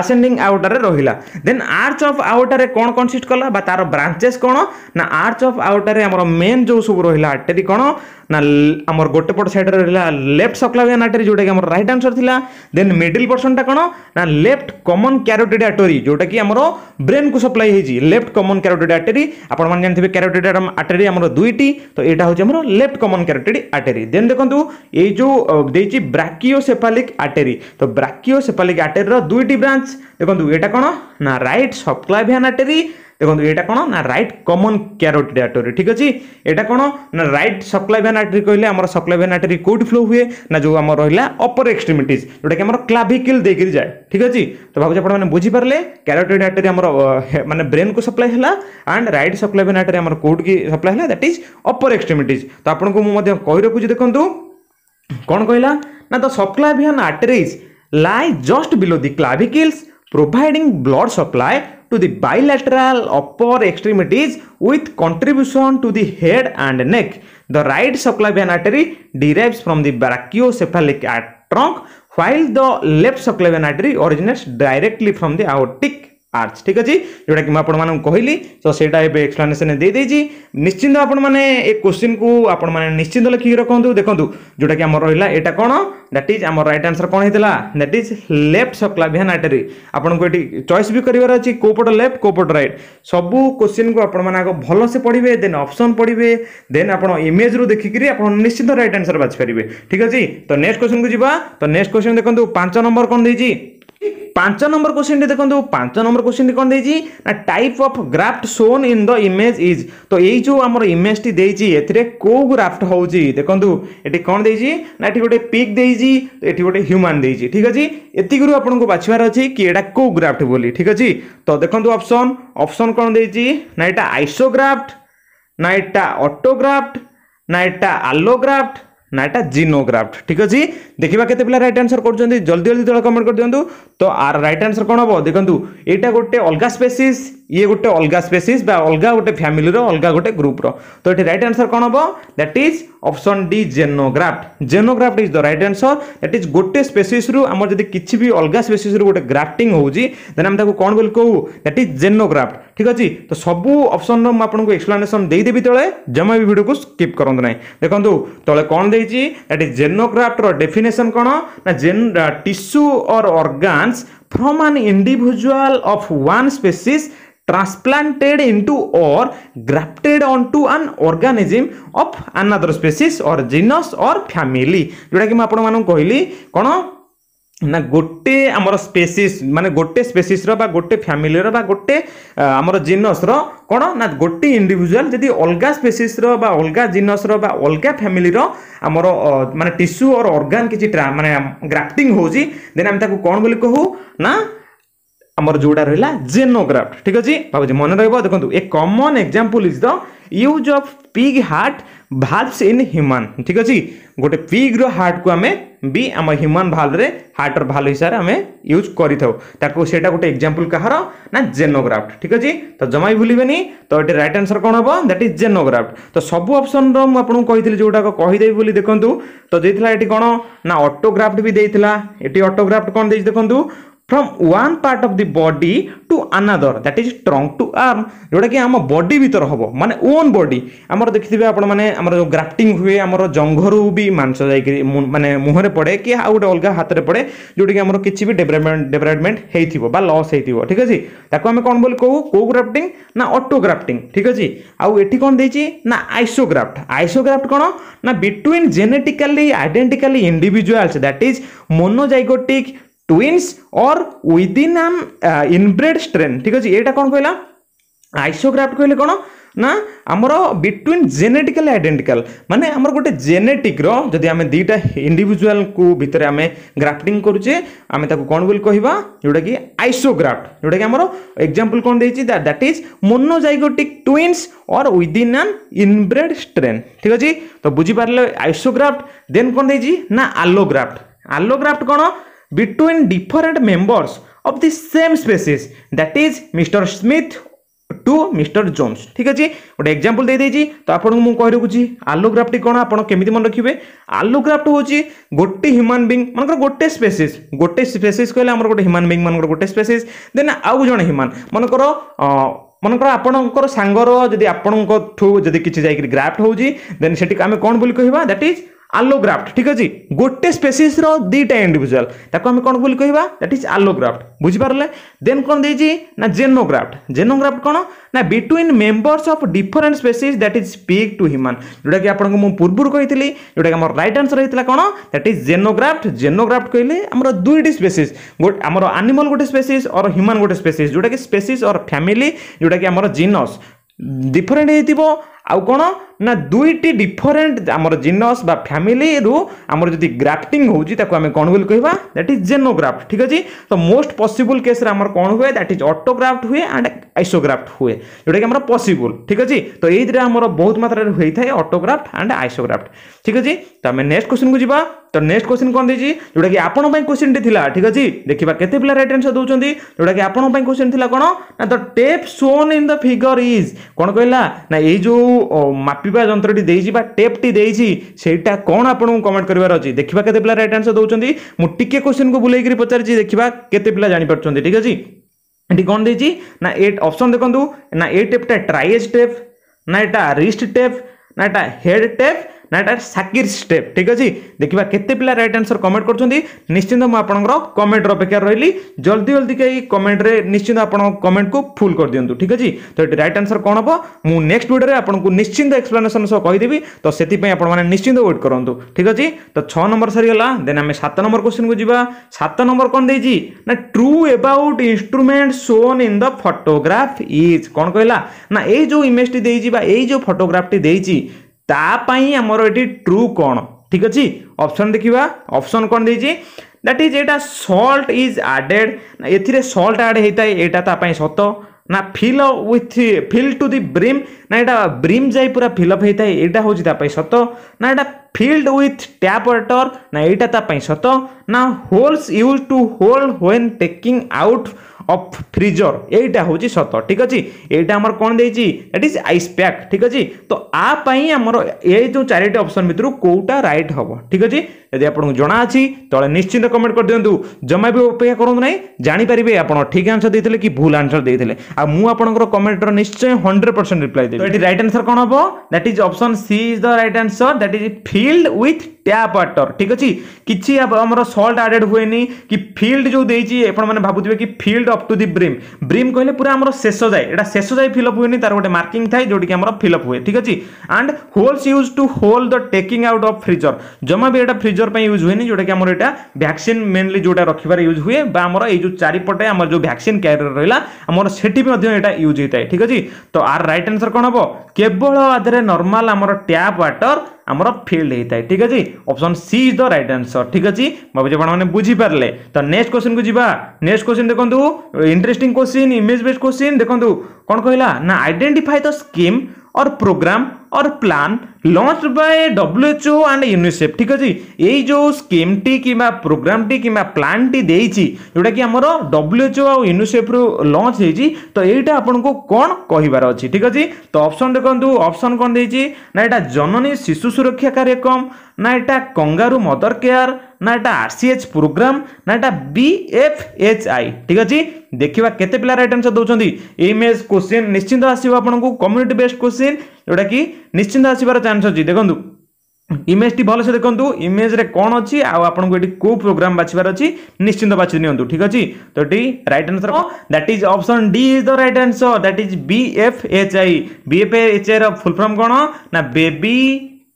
আসেন্ডিং আউটারে রহিলা দেন আর্চ অফ আউটারে কোণ কনসিস্ট কলা বা তার ব্রাঞ্চেস কোণ না আর্চ অফ আউটারে আমার মেন যে সব রহিলা আর্টেরি কোণ না আমার গোটে পট সাইডে রহিলা লেফট সকলাভিয়ান আর্টেরি যেটাকি আমার রাইট আনসর লা দেন মিডিল পোর্সনটা কোণ না লেফট কমন ক্যারোটিড আর্টেরি যেটাকি আমার ব্রেনকু সপ্লাই হয়েছি লেফট কমন ক্যারোটিড আর্টেরি আপনার জানিবে ক্যারোটিড আর্টেরি আমার দুইটি তো এটা হচ্ছে আমার left common carotid artery then দেখুন এই যে দিয়েছি ব্রাকিওসেফালিক আর্টেরি ସେପାଲିଗେରି ତ ବ୍ରାକିଓ ସେପାଲିଗି ଆଟେରୀର ଦୁଇଟି ବ୍ରାଞ୍ଚ ଦେଖନ୍ତୁ ଏଇଟା କ'ଣ ନା ରାଇଟ୍ ସପ୍କ୍ଲାଭିଆନ୍ ଆଟେରୀ ଦେଖନ୍ତୁ ଏଇଟା କ'ଣ ନା ରାଇଟ୍ କମନ୍ କ୍ୟାରୋଟିଡ୍ ଆଟେରୀ ଠିକ୍ ଅଛି ଏଇଟା କ'ଣ ନା ରାଇଟ୍ ସପ୍କ୍ଲାଭିଆନ୍ ଆଟେରୀ କହିଲେ ଆମର ସପ୍କ୍ଲାଭିଆନ୍ ଆଟେରୀ କେଉଁଠି ଫ୍ଲୋ ହୁଏ ନା ଯେଉଁ ଆମର ରହିଲା ଅପର ଏକ୍ସଟ୍ରିମିଟିଜ୍ ଯେଉଁଟାକି ଆମର କ୍ଲାଭିକିଲ୍ ଦେଇକରି ଯାଏ ଠିକ୍ ଅଛି ତ ଭାବୁଛି ଆପଣମାନେ ବୁଝିପାରିଲେ କ୍ୟାରୋଟିଡ୍ ଆଟେରୀ ଆମର ମାନେ ବ୍ରେନ୍କୁ ସପ୍ଲାଏ ହେଲା ଆଣ୍ଡ ରାଇଟ୍ ସପ୍କ୍ଲାଭିଆନ୍ ଆଟେରୀ ଆମର କେଉଁଠିକି ସପ୍ଲାଏ ହେଲା ଦ୍ୟାଟ୍ ଇଜ୍ ଅପର ଏକ୍ସଟ୍ରିମିଟିଜ୍ ତ ଆପଣଙ୍କୁ ମୁଁ ମଧ୍ୟ କହି ରଖୁଛି ଦେଖନ୍ତୁ कौन कहला ना the subclavian arteries lie just below the clavicles providing blood supply to the bilateral upper extremities with contribution to the head and neck the right subclavian artery derive from the brachiocephalic trunk while the left subclavian artery originates directly from the aortic arch ঠিক আছে যেটা কি আপনার কহিলি তো সেটা এবে explanation দিয়ে দিয়েছি নিশ্চিন্ত আপনার এ কোশ্চিন কু আপনার নিশ্চিন্ত লিখিকি রাখুন দেখুন যেটা কি আমার রহলা এটা কোণ দ্যাট ইজ আমার রাইট আনসর কোণ হয়েছিল that is left subclavian artery আপনার এটি চয়েস বি করবার অনেক কোপট লেফট কোপট রাইট সবু কোশ্চিন কু আপনার আগে ভালসে পড়বে দেন অপসন পড়বে দেন আপনার ইমেজ রু দেখি আপনার নিশ্চিন্ত রাইট আনসর বাছি পারবে ঠিক আছে তো নেক্সট কোশ্চিন কু যা তো নেক্সট কোশ্চিন দেখুন পাঁচ নম্বর কোণ দিয়েছি ପାଞ୍ଚ ନମ୍ବର କୋଶ୍ଚିନ୍ଟି ଦେଖନ୍ତୁ ପାଞ୍ଚ ନମ୍ବର କୋଶ୍ଚିନ୍ଟି କ'ଣ ଦେଇଛି ନା type of graft shown in the image is ତ ଏଇ ଯେଉଁ ଆମର ଇମେଜ୍ଟି ଦେଇଛି ଏଥିରେ କେଉଁ ଗ୍ରାଫ୍ଟ ହେଉଛି ଦେଖନ୍ତୁ ଏଠି କ'ଣ ଦେଇଛି ନା ଏଠି ଗୋଟେ ପିକ୍ ଦେଇଛି ଏଠି ଗୋଟେ ହ୍ୟୁମାନ୍ ଦେଇଛି ଠିକ୍ ଅଛି ଏତିକିରୁ ଆପଣଙ୍କୁ ବାଛିବାର ଅଛି କି ଏଇଟା କେଉଁ ଗ୍ରାଫ୍ଟ ବୋଲି ଠିକ୍ ଅଛି ତ ଦେଖନ୍ତୁ ଅପସନ୍ ଅପସନ୍ କ'ଣ ଦେଇଛି ନା ଏଇଟା ଆଇସୋଗ୍ରାଫ୍ଟ ନା ଏଇଟା ଅଟୋଗ୍ରାଫ୍ଟ ନା ଏଇଟା ଆଲୋଗ୍ରାଫ୍ଟ ना एटा जिनोग्राफ्ट ठीक अच्छे देखा के पिला रईट आनसर कर जल्दी जल्दी थोड़ा कमेंट कर दिखाँ तो आर रईट आनसर कौन हम देखो यहाँ गोटे अलग स्पेसीस् ये गोटे अलग स्पेसीज बा अलग गोटे फैमिली अलग गोटे ग्रुप्र तो ये रईट आंसर कौन हम that is option D xenograft xenograft is the right answer that is गोटे स्पेसीज रु आम जब किसी भी अलग स्पेसीस्रु रु गोटे ग्राफ्टिंग होन आम कौन बोल कहू दैट इज जेनोग्राफ्ट ठीक अच्छे तो सब अप्सन मुझे एक्सप्लानेसन देदेवी तले जमा भी भिड को स्कीप करूँ ना देखो तले कौन दे जेनोग्राफ्टर डेफिनेसन कौन ना जेन टीस्यू और organs from an individual of one species transplanted into or grafted onto an organism of another species or genus or family जोटा कि कहली कोन ना गोटे आमर स्पेसीस माने गोटे स्पेसीस गोटे फैमिली रो बा गोटे आमर जीनस रो ना गोटे इंडिविजुअल जदि अलगा स्पेसीस अलग बा अलगा फैमिली रो आमर माने टिश्यू और अर्गान किछि माने ग्राफ्टिंग होजी देन हम बोली कहू ना আমার যেটা রহলা জেনোগ্রাফট ঠিক আছে ভাবছি মনে রহব দেখুন a common example is the use of pig heart valves in human ঠিক আছে গোটে পিগ্র হার্টকু আমি বি আমার হ্যুমান ভালভে হার্টর ভাল হিসাবে আমি ইউজ করে থাও তাকে সেটা গোটে এক্সাম্পল কাহার না জেনোগ্রাফট ঠিক আছে তো জমা বি ভুলবেনি তো এটি রাইট আনসর কোণ হব দ্যাট ইজ জেনোগ্রাফট তো সবু অপসনর মু আপনার কিন্তু যেটা কহিদেবি বলে দেখুন তো যেটা এটি কোণ না অটোগ্রাফট বি দিয়ে এটি অটোগ্রাফট কোণ দিয়েছি দেখুন from one part of the body to another that is trunk to arm ଯେଉଁଟାକି कि आम ଭିତରେ ହେବ ମାନେ माने ବଡ଼ି ଆମର आमर देखिथे आपण माने आमर जो ग्राफ्टिंग हुए आमर जंघरू भी मांस जाई माने मुहरे पड़े कि आ गोटे अलग हाथ रे पड़े जोटा कि आमर किछि भी डेवलपमेंट डेवलपमेंट हेइथिबो बा लॉस हेइथिबो ठीक अछि ताको हमें कोन बोल कहू को ग्राफ्टिंग ना ऑटो ग्राफ्टिंग ठीक अछि आउ एठी कोन देछि ना आइसोग्राफ्ट आइसोग्राफ्ट कोन ना between genetically identically twins or within an inbred strain ঠিক আছে এটা କ'ଣ କହିଲା ଆଇସୋଗ୍ରାଫ୍ଟ କହିଲେ କ'ଣ ନା ଆମର ବିଟୱିନ୍ ଜେନେଟିକାଲ ଆଇଡେଣ୍ଟିକାଲ ମାନେ ଆମର ଗୋଟେ ଜେନେଟିକ୍ର ଯଦି ଆମେ ଦୁଇଟା ଇଣ୍ଡିଭିଜୁଆଲକୁ ଭିତରେ ଆମେ ଗ୍ରାଫ୍ଟିଂ କରୁଛେ ଆମେ ତାକୁ କ'ଣ ବୋଲି କହିବା ଯେଉଁଟାକି ଆଇସୋଗ୍ରାଫ୍ଟ ଯେଉଁଟାକି ଆମର ଏକ୍ଜାମ୍ପଲ୍ କ'ଣ ଦେଇଛି that is monozygotic twins or within an inbred strain ଠିକ୍ ଅଛି ତ ବୁଝିପାରିଲେ ଆଇସୋଗ୍ରାଫ୍ଟ ଦେନ୍ କ'ଣ ଦେଇଛି ନା ଆଲୋଗ୍ରାଫ୍ଟ ଆଲୋଗ୍ରାଫ୍ଟ କ'ଣ between different members of the same species that is Mr. Smith to mr jones ঠিক আছে গোটে এক্জাম্পল দিয়েছি তো আপনার মু কই রখুছি আলোগ্রাফটি কোন আপন কেমিতি মনে রাখবে আলোগ্রাফট হচি গটি হিউম্যান বিং মানকর গোটে স্পেসিস গোটে স্পেসিস কইলে আমার গোটে হিউম্যান বিং মানকর গোটে স্পেসিস দেন আউ জন হ্যুমান মনকর মনকর আপনার সাঙ্গর যদি থু যদি কিছু যাই গ্রাফট হচ্ছে দেন সেটি আমি কোন বলি কহবা দ্যাট ইজ ଆଲୋଗ୍ରାଫ୍ଟ ଠିକ ଅଛି ଗୋଟେ ସ୍ପେସିସ୍ର ଦୁଇଟା ଇଣ୍ଡିଭିଜୁଆଲ ତାକୁ ଆମେ କ'ଣ ବୋଲି କହିବା ଦ୍ୟାଟ୍ ଇଜ୍ ଆଲୋଗ୍ରାଫ୍ଟ ବୁଝିପାରିଲେ ଦେନ୍ କ'ଣ ଦେଇଛି ନା ଜେନୋଗ୍ରାଫ୍ଟ ଜେନୋଗ୍ରାଫ୍ଟ କ'ଣ ନା between members of different species that is speak to human ଯେଉଁଟାକି ଆପଣଙ୍କୁ ମୁଁ ପୂର୍ବରୁ କହିଥିଲି ଯେଉଁଟାକି ଆମର ରାଇଟ୍ ଆନ୍ସର ହେଇଥିଲା କ'ଣ ଦ୍ୟାଟ୍ ଇଜ୍ ଜେନୋଗ୍ରାଫ୍ଟ ଜେନୋଗ୍ରାଫ୍ଟ କହିଲେ ଆମର ଦୁଇଟି ସ୍ପେସିସ୍ ଆମର ଆନିମଲ୍ ଗୋଟେ ସ୍ପେସିସ୍ ଅର୍ ହ୍ୟୁମାନ ଗୋଟେ ସ୍ପେସିସ୍ ଯେଉଁଟାକି ସ୍ପେସିସ୍ ଅର୍ ଫ୍ୟାମିଲି ଯେଉଁଟାକି ଆମର ଜିନସ୍ ଡିଫରେଣ୍ଟ ହେଇଥିବ ଆଉ କ'ଣ ନା ଦୁଇଟି ଡିଫରେଣ୍ଟ ଆମର ଜିନସ୍ ବା ଫ୍ୟାମିଲିରୁ ଆମର ଯଦି ଗ୍ରାଫ୍ଟିଂ ହେଉଛି ତାକୁ ଆମେ କ'ଣ ବୋଲି କହିବା ଦ୍ୟାଟ୍ ଇଜ୍ ଜେନୋଗ୍ରାଫ୍ଟ ଠିକ୍ ଅଛି ତ ମୋଷ୍ଟ ପସିବୁଲ୍ କେସ୍ରେ ଆମର କ'ଣ ହୁଏ ଦ୍ୟାଟ୍ ଇଜ୍ ଅଟୋଗ୍ରାଫ୍ଟ ହୁଏ ଆଣ୍ଡ ଆଇସୋଗ୍ରାଫ୍ଟ ହୁଏ ଯେଉଁଟାକି ଆମର ପସିବୁଲ୍ ଠିକ୍ ଅଛି ତ ଏଇ ଦୁଇଟା ଆମର ବହୁତ ମାତ୍ରାରେ ହୋଇଥାଏ ଅଟୋଗ୍ରାଫ୍ଟ ଆଣ୍ଡ ଆଇସୋଗ୍ରାଫ୍ଟ ଠିକ୍ ଅଛି ତ ଆମେ ନେକ୍ସଟ କ୍ୱେଶ୍ଚନକୁ ଯିବା ତ ନେକ୍ସଟ କ୍ୱେଶ୍ଚନ୍ କ'ଣ ଦେଇଛି ଯେଉଁଟାକି ଆପଣଙ୍କ ପାଇଁ କ୍ୱେଶ୍ଚିନ୍ଟି ଥିଲା ଠିକ୍ ଅଛି ଦେଖିବା କେତେ ପିଲା ରାଇଟ୍ ଆନ୍ସର୍ ଦେଉଛନ୍ତି ଯେଉଁଟାକି ଆପଣଙ୍କ ପାଇଁ କ୍ୱେଶ୍ଚିନ୍ ଥିଲା କ'ଣ ନା the type shown in the figure is କ'ଣ କହିଲା ନା ଏଇ ଯେଉଁ ମାପି ମାପିବା ଯନ୍ତ୍ରଟି ଦେଇଛି ବା ଟେପ୍ଟି ଦେଇଛି ସେଇଟା କ'ଣ ଆପଣଙ୍କୁ କମେଣ୍ଟ କରିବାର ଅଛି ଦେଖିବା କେତେ ପିଲା ରାଇଟ୍ ଆନ୍ସର ଦେଉଛନ୍ତି ମୁଁ ଟିକେ କୋଶ୍ଚିନ୍କୁ ବୁଲେଇକିରି ପଚାରିଛି ଦେଖିବା କେତେ ପିଲା ଜାଣିପାରୁଛନ୍ତି ଠିକ୍ ଅଛି ଏଠି କ'ଣ ଦେଇଛି ନା ଏ ଅପସନ୍ ଦେଖନ୍ତୁ ନା ଏ ଟେପ୍ଟା ଟ୍ରାଏଜ୍ ଟେପ୍ ନା ଏଇଟା ରିଷ୍ଟ ଟେପ୍ ନା ଏଇଟା ହେଡ଼୍ ଟେପ୍ ନା ଏଇଟା ସାକିର ଷ୍ଟେପ୍ ଠିକ୍ ଅଛି ଦେଖିବା କେତେ ପିଲା ରାଇଟ୍ ଆନ୍ସର୍ କମେଣ୍ଟ କରୁଛନ୍ତି ନିଶ୍ଚିନ୍ତ ମୁଁ ଆପଣଙ୍କର କମେଣ୍ଟର ଅପେକ୍ଷା ରହିଲି ଜଲ୍ଦି ଜଲ୍ଦିକା ଏଇ କମେଣ୍ଟରେ ନିଶ୍ଚିନ୍ତ ଆପଣଙ୍କ କମେଣ୍ଟକୁ ଫୁଲ୍ କରିଦିଅନ୍ତୁ ଠିକ୍ ଅଛି ତ ଏଠି ରାଇଟ୍ ଆନ୍ସର୍ କ'ଣ ହବ ମୁଁ ନେକ୍ସଟ ଭିଡ଼ିଓରେ ଆପଣଙ୍କୁ ନିଶ୍ଚିନ୍ତ ଏକ୍ସପ୍ଲାନେସନ୍ ସହ କହିଦେବି ତ ସେଥିପାଇଁ ଆପଣମାନେ ନିଶ୍ଚିନ୍ତ ୱେଟ୍ କରନ୍ତୁ ଠିକ୍ ଅଛି ତ ଛଅ ନମ୍ବର ସରିଗଲା ଦେନ୍ ଆମେ ସାତ ନମ୍ବର କୋଶ୍ଚିନ୍କୁ ଯିବା ସାତ ନମ୍ବର କ'ଣ ଦେଇଛି ନା true about instrument shown in the photograph is କ'ଣ କହିଲା ନା ଏଇ ଯେଉଁ ଇମେଜ୍ଟି ଦେଇଛି ବା ଏଇ ଯେଉଁ ଫଟୋଗ୍ରାଫ୍ଟି ଦେଇଛି তা ପାଇଁ ଆମର ଏଠି ଟ୍ରୁ କ'ଣ ଠିକ୍ ଅଛି ଅପସନ୍ ଦେଖିବା ଅପସନ୍ କ'ଣ ଦେଇଛି ଦ୍ୟାଟ୍ ଇଜ୍ ଏଇଟା ସଲ୍ଟ ଇଜ୍ ଆଡ଼େଡ଼୍ ଏଥିରେ ସଲ୍ଟ ଆଡ଼୍ ହେଇଥାଏ ଏଇଟା ତା ପାଇଁ ସତ ନା fill with fill to the brim ନା ଏଇଟା ବ୍ରିମ୍ ଯାଇ ପୁରା ଫିଲ୍ଅପ୍ ହେଇଥାଏ ଏଇଟା ହେଉଛି ତା ପାଇଁ ସତ ନା ଏଇଟା ଫିଲ୍ଡ ୱିଥ୍ ଟ୍ୟାପ୍ ୱାଟର୍ ନା ଏଇଟା ତା ପାଇଁ ସତ ନା holes use to hold when taking out of freezer এইটা হচ্ছে সত ঠিক আছে এইটা আমার কোণ দিয়েছি দ্যাট ইজ আইস প্যাক ঠিক আছে তো আপাই আমার এই যে চারিটি অপসন ভিতর কোটা রাইট হব ঠিক আছে যদি আপনার জনা আছে তবে নিশ্চিন্ত কমেন্ট করে দিও জমা বি অপেক্ষা করতু না জাঁপারে আপনার ঠিক আনসর দিয়ে কি ভুল আনসর দিয়ে আর মু আপনার কমেন্টর নিশ্চয় হন্ড্রেড পরসেন্ট রিপ্লাই দেবি এটি রাইট আনসর কোণ হব that is option C is the right answer that is filled with tap water ঠিক আছে কিছু আমার সল্ট আডেড হুয়ে কি ফিল্ড যে দিয়েছি আপনার ভাবুবে কি filled up to the brim brim কহিলে পুরা আমার শেষ যায় এটা শেষ যায় ফিলঅপ হুয়ে তার গোটে মার্কিং থাকে যেটি আমার ফিলঅপ হুয়ে ঠিক আছে and holes use to hold the taking out of freezer জমা বি এটা ফ্রিজর পাই ইউজ হুয়ে যেটা কি আমার এটা ভ্যাকসিন মেনলি যেটা রখিবার ইউজ হুয়ে বা আমার এই যে চারিপটে আমার যে ভ্যাকসিন ক্যারিয়র রহিলা আমার সেটি মধ্যে এটা ইউজ হয়ে থাকে ঠিক আছে তো আর রাইট আনসর কোণ হব কেবল আধারে নর্মাল আমার ট্যাপ ওয়াটার আমার ফিল্ড হয়ে ঠিক আছে option C is the right answer ঠিক আছে ভাবুছি আপনার বুঝিপারে তো নেক্সট কোশ্চিন কু যা নেক্সট কোশ্চিন দেখুন interesting question image base question দেখুন কোণ কহিলা না identify the scheme or program or plan launch by WHO and UNICEF ठीक अच्छे ये जो स्कीम टी कि प्रोग्राम टी कि प्लां टी जोटा कि आम डब्ल्यूएचओ आउ यूनिसेफ रु लंच तो यही आपन कौन कहार अच्छे ठीक अच्छे तो अप्सन देखो अपसन कौन देना जननी शिशु सुरक्षा कार्यक्रम ना यहाँ कंगारू मदर केयार না এটা আরସିএच প্রোগ্রাম না এটা বিএফএচআই ঠিক আছে ଦେଖିବା କେତେ ପିଲା ରାଇଟ୍ ଆନ୍ସର୍ ଦେଉଛନ୍ତି ଇମେଜ୍ କୋଶ୍ଚିନ୍ ନିଶ୍ଚିନ୍ତ ଆସିବ ଆପଣଙ୍କୁ କମ୍ୟୁନିଟି ବେସ୍ଡ କୋଶ୍ଚିନ୍ ଯେଉଁଟାକି ନିଶ୍ଚିନ୍ତ ଆସିବାର ଚାନ୍ସ ଅଛି ଦେଖନ୍ତୁ ইমেজটি ভালসে দেখুন ইমেজরে কণ অছি আপনার এটি কেউ প্রোগ্রাম বাছবার অছি নিশ্চিন্ত বাছি নিউ ঠিক আছে তো এটি right answer that is option D is the right answer that is B F H I B F H I full form কোণ না বেবি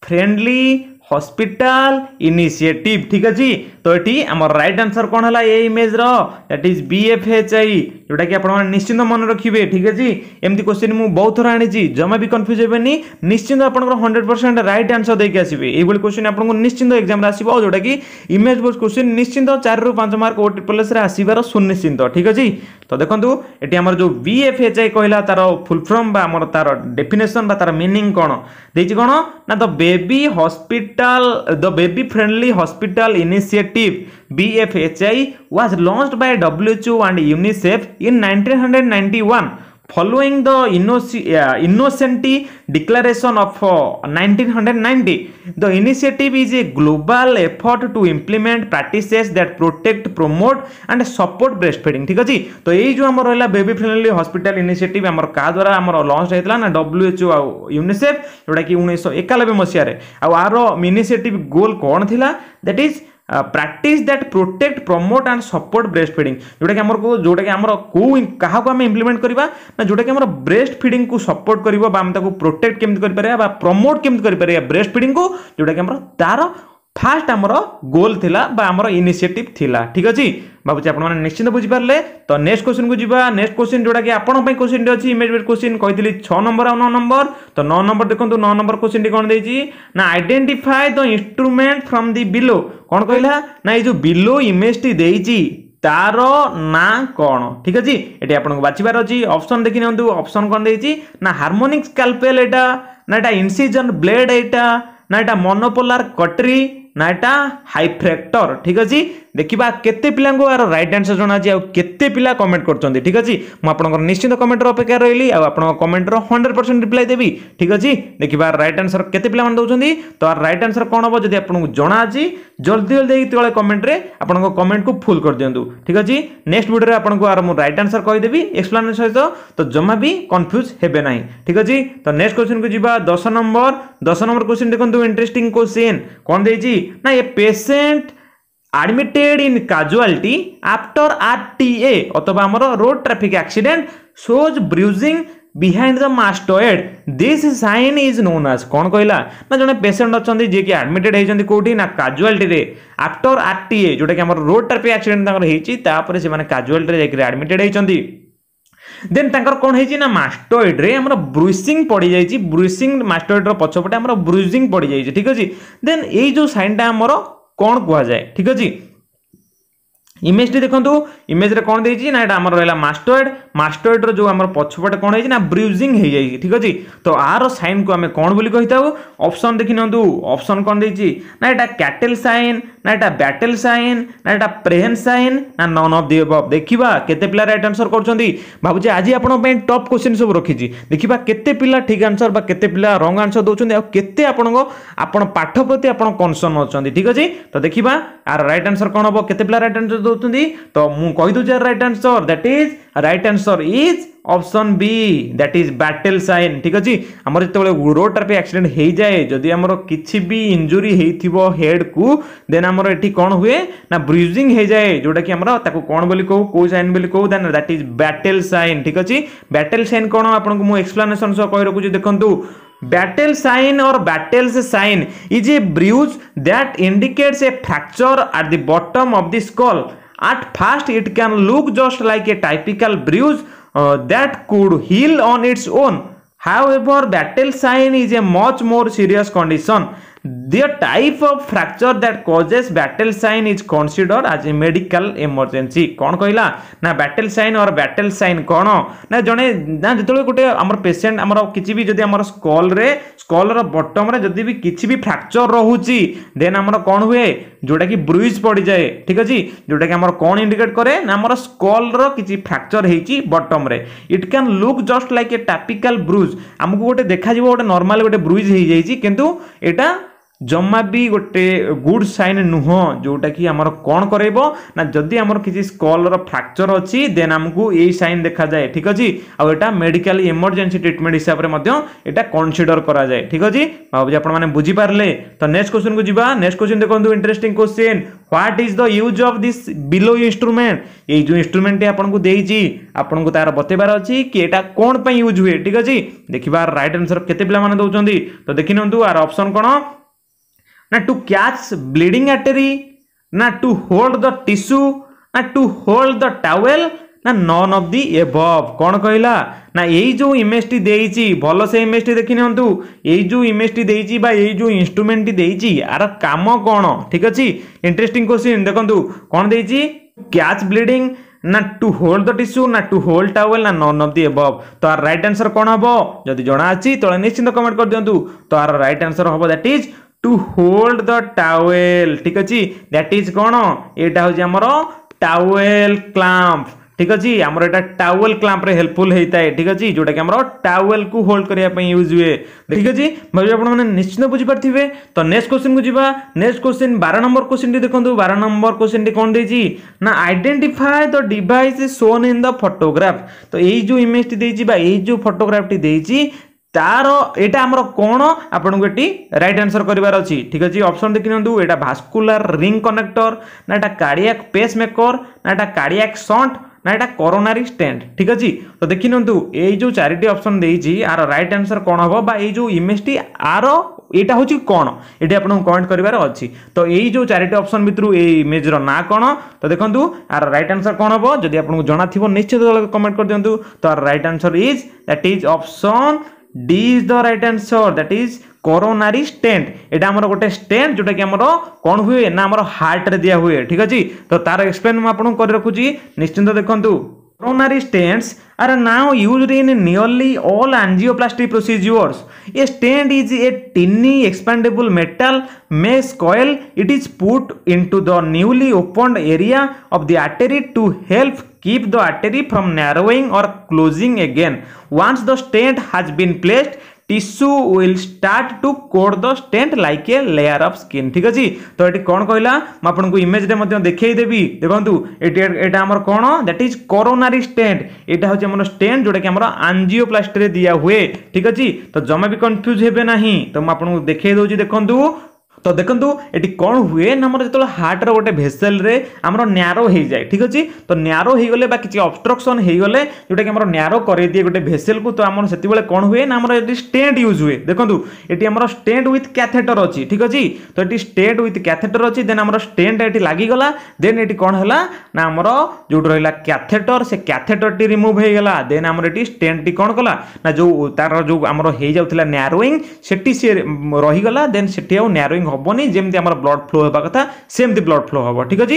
ফ্রেন্ডলি हस्पिटाल इनिशिएटिव ठीक अच्छे तो ये आम रईट आनसर कौन है ये image right is B F H I ଯେଉଁଟାକି ଆପଣମାନେ ନିଶ୍ଚିନ୍ତ ମନେ ରଖିବେ ଠିକ୍ ଅଛି ଏମିତି କୋଶ୍ଚିନ୍ ମୁଁ ବହୁତ ଥର ଆଣିଛି ଜମା ବି କନଫ୍ୟୁଜ୍ ହେବେନି ନିଶ୍ଚିନ୍ତ ଆପଣଙ୍କର ହଣ୍ଡ୍ରେଡ଼୍ ପରସେଣ୍ଟ ରାଇଟ୍ ଆନ୍ସର୍ ଦେଇକି ଆସିବେ ଏଇଭଳି କୋଶ୍ଚିନ୍ ଆପଣଙ୍କୁ ନିଶ୍ଚିନ୍ତ ଏକ୍ଜାମ୍ରେ ଆସିବ ଆଉ ଯେଉଁଟାକି ଇମେଜ୍ ବୋର୍ଡ଼ କୋଶ୍ଚିନ୍ ନିଶ୍ଚିନ୍ତ ଚାରିରୁ ପାଞ୍ଚ ମାର୍କ ଓ ଟ୍ରିପଲ୍ ଆସିବାର ସୁନିଶ୍ଚିନ୍ତ ଠିକ୍ ଅଛି ତ ଦେଖନ୍ତୁ ଏଠି ଆମର ଯେଉଁ ବି ଏଫ୍ ଏଚ୍ ଆଇ କହିଲା ତାର ଫୁଲ୍ ଫର୍ମ ବା ଆମର ତାର ଡେଫିନେସନ୍ ବା ତାର ମିନିଂ କ'ଣ ଦେଇଛି କ'ଣ ନା the baby hospital the baby friendly hospital initiative BFHI was launched by WHO and UNICEF in 1991 following the Innocenti Declaration of 1990. The initiative is a global effort to implement practices that protect, promote and support breastfeeding. ঠিক আছে তো এই যে আমার রহিলা baby friendly hospital initiative আমার কাহ দ্বারা আমার লঞ্চ হয়েছিল না ডব্লুএচও আউ ইউনিসেফ ଯେଉଁଟାକି ଉଣେଇଶହ ଏକାନବେ ମସିହାରେ ଆଉ ଆର ଇନିସିଏଟିଭ୍ ଗୋଲ୍ କ'ଣ ଥିଲା that practice that protect promote and support breast feeding जोटा कि आम जोटा कि आम क्या आम इम्लीमेंट करवा जोटा कि आम ब्रेस्ट फिडिंग को सपोर्ट कर प्रोटेक्ट के प्रमोट के ब्रेस्ट फिडिंग को जोटा कि तार ফার্স্ট আমার গোল লা বা আমার ইনিসিয়েটিভ লা ঠিক আছে ভাবুছি আপনার নিশ্চিন্ত বুঝিপারে তো নেক্সট কোশ্চিন কু যা নেক্সট কোশ্চিন যেটা কি আপনার কোশ্চিনটি অনেক ইমিডিয়েট কোশ্চিন কে ছ নম্বর আউ ন নম্বর তো ন নম্বর দেখুন ন নম্বর কোশ্চিনটি কোণ দিয়েছি না identify the instrument from the below কোণ কহিলা না এই যে বিলো ইমেজটি দিয়েছি তার না কোণ ঠিক আছে এটি আপনার বাছবার অছি অপসন দেখি নিউ অপসন কোণ দিয়েছি না হারমোনিক স্কালপেল এটা না এটা ইনসিজন ব্লেড এটা না এটা মনোপোলার কটরি ना एटा हाइफ्रेक्टर ठीक अच्छे देखा केते पिला रईट आनसर जना आते पिला कमेंट कर ठीक अच्छे मुझे निश्चित कमेंटर अपेक्षा रही आमेंटर हंड्रेड परसेंट रिप्लाई देवी ठीक अच्छे देखा रईट आनसर केते पिला दौरान तो रईट आनसर कौन हम जब आपको जनाजी जल्दी जल्दी तले कमेंटे आप को फुल कर दिखाँ ठीक अच्छे नेक्स्ट भिडियो आपको आर मुझे रईट आनसर कहीदेवी एक्सप्लेन सहित तो जमा भी कन्फ्यूज हे ना ठीक अच्छे तो नेक्स्ट क्वेश्चन को जी दस नंबर दस नंबर क्वेश्चन देखो इंटरेस्टिंग क्वेश्चन कौन देखिए ना ये patient admitted in casualty after R T A অথবা আমার road traffic accident shows bruising behind the mastoid this sign is known as କ'ଣ କହିଲା ନା ଜଣେ ପେସେଣ୍ଟ ଅଛନ୍ତି ଯିଏକି ଆଡ଼ମିଟେଡ୍ ହେଇଛନ୍ତି କେଉଁଠି ନା କାଜୁଆଲିଟିରେ ଆଫ୍ଟର ଆର୍ ଟି ଏ ଯେଉଁଟାକି ଆମର ରୋଡ଼ ଟ୍ରାଫିକ୍ ଆକ୍ସିଡେଣ୍ଟ ତାଙ୍କର ହେଇଛି ତାପରେ ସେମାନେ କାଜୁଆଲିଟିରେ ଯାଇକି ଆଡ଼ମିଟେଡ୍ ହେଇଛନ୍ତି ଦେନ୍ ତାଙ୍କର କ'ଣ ହେଇଛି ନା ମାଷ୍ଟଏଡ୍ରେ ଆମର ବ୍ରୁସିଂ ପଡ଼ିଯାଇଛି ବ୍ରୁସିଂ ମାଷ୍ଟଏଡ୍ର ପଛପଟେ ଆମର ବ୍ରୁଜିଂ ପଡ଼ିଯାଇଛି ଠିକ୍ ଅଛି ଦେନ୍ ଏଇ ଯେଉଁ ସାଇନ୍ଟା ଆମର କ'ଣ କୁହାଯାଏ ଠିକ୍ ଅଛି ଇମେଜଟି ଦେଖନ୍ତୁ ଇମେଜରେ କ'ଣ ଦେଇଛି ନା ଏଇଟା ଆମର ରହିଲା ମାଷ୍ଟୋଏଡ୍ ମାଷ୍ଟୋଏଡ୍ର ଯେଉଁ ଆମର ପଛପଟେ କ'ଣ ହେଇଛି ନା ବ୍ରିଜିଂ ହେଇଯାଇଛି ଠିକ୍ ଅଛି ତ ଆର ସାଇନ୍କୁ ଆମେ କ'ଣ ବୋଲି କହିଥାଉ ଅପସନ୍ ଦେଖିନିଅନ୍ତୁ ଅପସନ୍ କ'ଣ ଦେଇଛି ନା ଏଇଟା କ୍ୟାଟେଲ୍ ସାଇନ୍ না এটা ব্যাটেল সাইন না এটা ପ୍ରେହେନ୍ ସାଇନ୍ ନା ନନ୍ ଅଫ୍ ଦି ଅବଭ୍ ଦେଖିବା କେତେ ପିଲା ରାଇଟ୍ ଆନ୍ସର୍ କରୁଛନ୍ତି ଭାବୁଛି ଆଜି ଆପଣଙ୍କ ପାଇଁ ଟପ୍ କ୍ୱେଶ୍ଚିନ୍ ସବୁ ରଖିଛି ଦେଖିବା କେତେ ପିଲା ଠିକ୍ ଆନ୍ସର୍ ବା କେତେ ପିଲା ରଙ୍ଗ ଆନ୍ସର୍ ଦେଉଛନ୍ତି ଆଉ କେତେ ଆପଣଙ୍କ ଆପଣ ପାଠ ପ୍ରତି ଆପଣ କନସର୍ନ ଅଛନ୍ତି ଠିକ୍ ଅଛି ତ ଦେଖିବା ଆର ରାଇଟ୍ ଆନ୍ସର୍ କ'ଣ ହେବ କେତେ ପିଲା ରାଇଟ୍ ଆନ୍ସର୍ ଦେଉଛନ୍ତି ତ ମୁଁ କହିଦେଉଛି ଆର right answer that is right answer is option B that is battle sign ঠিক আছে আমার যেতবে রোড ট্রাফিক আক্সিডেন্ট হয়ে যায় যদি আমার কিছু বি ইঞ্জুরি হয়েছিল হেড কু দেন আমার এটি কোণ হুয়ে না ব্রিজিং হয়ে যায় যেটা কি আমরা তাকে কোণ বলি কহু কেউ সাইন বলি কহু then that is battle sign ঠিক আছে ব্যাটেল সাইন কোণ আপনার মু এক্সপ্লানেসন সহ কই রাখুছি দেখুন battle sign or battles sign is a bruise that indicates a fracture at the bottom of the skull at first it can look just like a typical bruise uh, that could heal on its own. However, battle sign is a much more serious condition The type of fracture that causes battle sign is considered as a medical emergency. कौन कहला ना battle sign और battle sign कौन ना जने ना जिते गोटे आम पेसेंट आम किसी भी जदि आम स्कल रे स्कल बटम रे जदि भी किसी भी फ्राक्चर रोचे देन आम कौन हुए जोटा कि ब्रुइज पड़ जाए ठीक अच्छे जोटा कि आम कौन इंडिकेट कै ना आम स्कल किसी फ्राक्चर होती बटम रे it can look just like a typical bruise आमको गोटे देखा गोटे नर्माल गोटे ब्रुइज हो जाइए कितु यहाँ ଜମା ବି ଗୋଟେ ଗୁଡ୍ ସାଇନ୍ ନୁହଁ ଯେଉଁଟାକି ଆମର କ'ଣ କରାଇବ ନା ଯଦି ଆମର କିଛି ସ୍କଲ୍ର ଫ୍ରାକ୍ଚର୍ ଅଛି ଦେନ୍ ଆମକୁ ଏଇ ସାଇନ୍ ଦେଖାଯାଏ ଠିକ୍ ଅଛି ଆଉ ଏଇଟା ମେଡ଼ିକାଲ ଇମର୍ଜେନ୍ସି ଟ୍ରିଟମେଣ୍ଟ ହିସାବରେ ମଧ୍ୟ ଏଇଟା କନସିଡର କରାଯାଏ ଠିକ୍ ଅଛି ଭାବୁଛି ଆପଣମାନେ ବୁଝିପାରିଲେ ତ ନେକ୍ସଟ କ୍ୱେଶ୍ଚନକୁ ଯିବା ନେକ୍ସଟ କ୍ୱେଶ୍ଚନ ଦେଖନ୍ତୁ interesting question what is the use of this below instrument ଏଇ ଯେଉଁ ଇନ୍ଷ୍ଟ୍ରୁମେଣ୍ଟଟି ଆପଣଙ୍କୁ ଦେଇଛି ଆପଣଙ୍କୁ ତାର ବତେଇବାର ଅଛି କି ଏଇଟା କ'ଣ ପାଇଁ ୟୁଜ୍ ହୁଏ ଠିକ୍ ଅଛି ଦେଖିବା ରାଇଟ୍ ଆନ୍ସର କେତେ ପିଲାମାନେ ଦେଉଛନ୍ତି ତ ଦେଖିନିଅନ୍ତୁ ଆର ଅପସନ୍ କ'ଣ না টু ক্যাচ ব্লিডিং অ্যাটেরি না টু হোল্ড দ টিস্যু না টু হোল্ড দ টাওয়েল না নন অফ দি এভভ କ'ଣ କହିଲା ନା ଏଇ ଯେଉଁ ଇମେଜଟି ଦେଇଛି ଭଲ ସେ ଇମେଜଟି ଦେଖି ନିଅନ୍ତୁ ଏଇ ଯେଉଁ ଇମେଜଟି ଦେଇଛି ବା ଏଇ ଯେଉଁ ଇନଷ୍ଟ୍ରୁମେଣ୍ଟଟି ଦେଇଛି ଆର କାମ କ'ଣ ଠିକ୍ ଅଛି ଇଣ୍ଟରେଷ୍ଟିଂ କୋଶ୍ଚିନ୍ ଦେଖନ୍ତୁ କ'ଣ ଦେଇଛି କ୍ୟାଚ୍ ବ୍ଲିଡ଼ିଂ ନା ଟୁ ହୋଲ୍ଡ ଦ ଟିସ୍ୟୁ ନା ଟୁ ହୋଲ୍ଡ ଟାୱେଲ ନା ନନ୍ ଅଫ୍ ଦି ଏଭଭ୍ ତ ଆର ରାଇଟ୍ ଆନ୍ସର କ'ଣ ହେବ ଯଦି ଜଣାଅଛି ତଳେ ନିଶ୍ଚିନ୍ତ କମେଣ୍ଟ କରିଦିଅନ୍ତୁ ତ ଆର ରାଇଟ୍ ଆନ୍ସର ହେବ that is to hold the towel ঠিক ଅଛି ଦ୍ୟାଟ୍ ଇଜ୍ କ'ଣ ଏଇଟା ହେଉଛି ଆମର ଟାୱେଲ କ୍ଲାମ୍ପ ঠিক ଅଛି ଆମର ଏଇଟା ଟାୱେଲ କ୍ଲାମ୍ପରେ ହେଲ୍ପଫୁଲ୍ ହେଇଥାଏ ଠିକ୍ ଅଛି ଯେଉଁଟାକି ଆମର ଟାୱେଲକୁ ହୋଲ୍ଡ କରିବା ପାଇଁ ୟୁଜ୍ ହୁଏ ଠିକ୍ ଅଛି ଭାବିବି ଆପଣମାନେ ନିଶ୍ଚିନ୍ତ ବୁଝିପାରିଥିବେ ତ ନେକ୍ସଟ କୋଶ୍ଚିନ୍କୁ ଯିବା ନେକ୍ସଟ କୋଶ୍ଚିନ୍ ବାର ନମ୍ବର କୋଶ୍ଚିନ୍ଟି ଦେଖନ୍ତୁ ବାର ନମ୍ବର କୋଶ୍ଚିନ୍ଟି କ'ଣ ଦେଇଛି ନା identify the device shown in the photograph ତ ଏଇ ଯେଉଁ ଇମେଜଟି ଦେଇଛି ବା ଏଇ ଯେଉଁ ଫଟୋଗ୍ରାଫଟି ଦେଇଛି তার এটা আমার কোণ আপনার এটি রাইট আনসর করবার অছি ঠিক আছে অপশন দেখি নিউ এটা ভাস্কুলার রিং কনেক্টর না এটা কার্ডিয়াক পেস মেকর না এটা কার্ডিয়াক সন্ট না এটা করোনারি স্ট্যান্ড ঠিক আছে তো দেখি নিউ এই যে চারিটি অপশন দিয়েছি আর রাইট আনসর কোণ হব বা এই যে ইমেজটি আর এটা হচ্ছে কোণ এটি আপনার কমেন্ট করবার অছি তো এই যে চারিটি অপশন ভিতর এই ইমেজর না কোণ তো দেখুন আর রাইট আনসর কোণ হব যদি আপনার জনা থাকবে নিশ্চিত কমেন্ট করে দিও তো আর right answer is that is option D is the right answer that is coronary stent এটা ଆମର ଗୋଟେ ଷ୍ଟେଣ୍ଟ ଯେଉଁଟାକି ଆମର କ'ଣ ହୁଏ ନା ଆମର ହାର୍ଟରେ ଦିଆ ହୁଏ ଠିକ୍ ଅଛି ତ ତାର ଏକ୍ସପ୍ଲେନ୍ ମୁଁ ଆପଣଙ୍କୁ କରି ରଖୁଛି ନିଶ୍ଚିନ୍ତ ଦେଖନ୍ତୁ Coronary stents are now used in nearly all angioplasty procedures. A stent is a tiny expandable metal mesh coil. It is put into the newly opened area of the artery to help keep the artery from narrowing or closing again. Once the stent has been placed, tissue will start to coat the stent like a layer of skin ঠিক ଅଛି ତ ଏଠି କ'ଣ କହିଲା ମୁଁ ଆପଣଙ୍କୁ ଇମେଜରେ ମଧ୍ୟ ଦେଖେଇଦେବି ଦେଖନ୍ତୁ ଏଠି ଏଇଟା ଆମର କ'ଣ ଦ୍ୟାଟ୍ ଇଜ୍ କରୋନାରୀ ଷ୍ଟେଣ୍ଟ ଏଇଟା ହେଉଛି ଆମର ଷ୍ଟେଣ୍ଟ ଯେଉଁଟାକି ଆମର ଆଞ୍ଜିଓପ୍ଲାଷ୍ଟିରେ ଦିଆ ହୁଏ ଠିକ୍ ଅଛି ତ ଜମା ବି କନଫ୍ୟୁଜ୍ ହେବେ ନାହିଁ ତ ମୁଁ ଆପଣଙ୍କୁ ଦେଖେଇ ଦେଉଛି ଦେଖନ୍ତୁ তো দেখন্তু এটি কোণ হুয়ে না আমার যেতবে হার্টর গোটে ভেসেলরে আমার ন্যারো হয়ে যায় ঠিক আছে তো ন্যারো হয়ে গলে বা কিছু অবস্ট্রকশন হয়ে গলে যেটাকি আমার ন্যারো করে দিয়ে গোটে ভেসেলকু তো আমার সেতবে কোণ হুয়ে না আমার এটি স্টেন্ট ইউজ হুয়ে দেখন্তু এটি আমার স্টেন্ট উইথ ক্যাথেটর অছি ঠিক আছে তো এটি স্টেন্ট উইথ ক্যাথেটর অছি দেন আমার স্টেন্ট এটি লাগিগলা দেন এটি কোণ হলা না আমার যেটা রহিলা ক্যাথেটর সে ক্যাথেটরটি রিমুভ হয়ে গলা দেন আমার এটি স্টেন্টটি কোণ কলা না যে তার যে আমার হয়ে যাওয়া ন্যারোইং সেটি সে রহিগলা দেন সেটি আউ ন্যারোইং হবনি যেমনি আমার ব্লড ফ্লো হওয়া কথা সেমতি ব্লড ফ্লো হব ঠিক আছে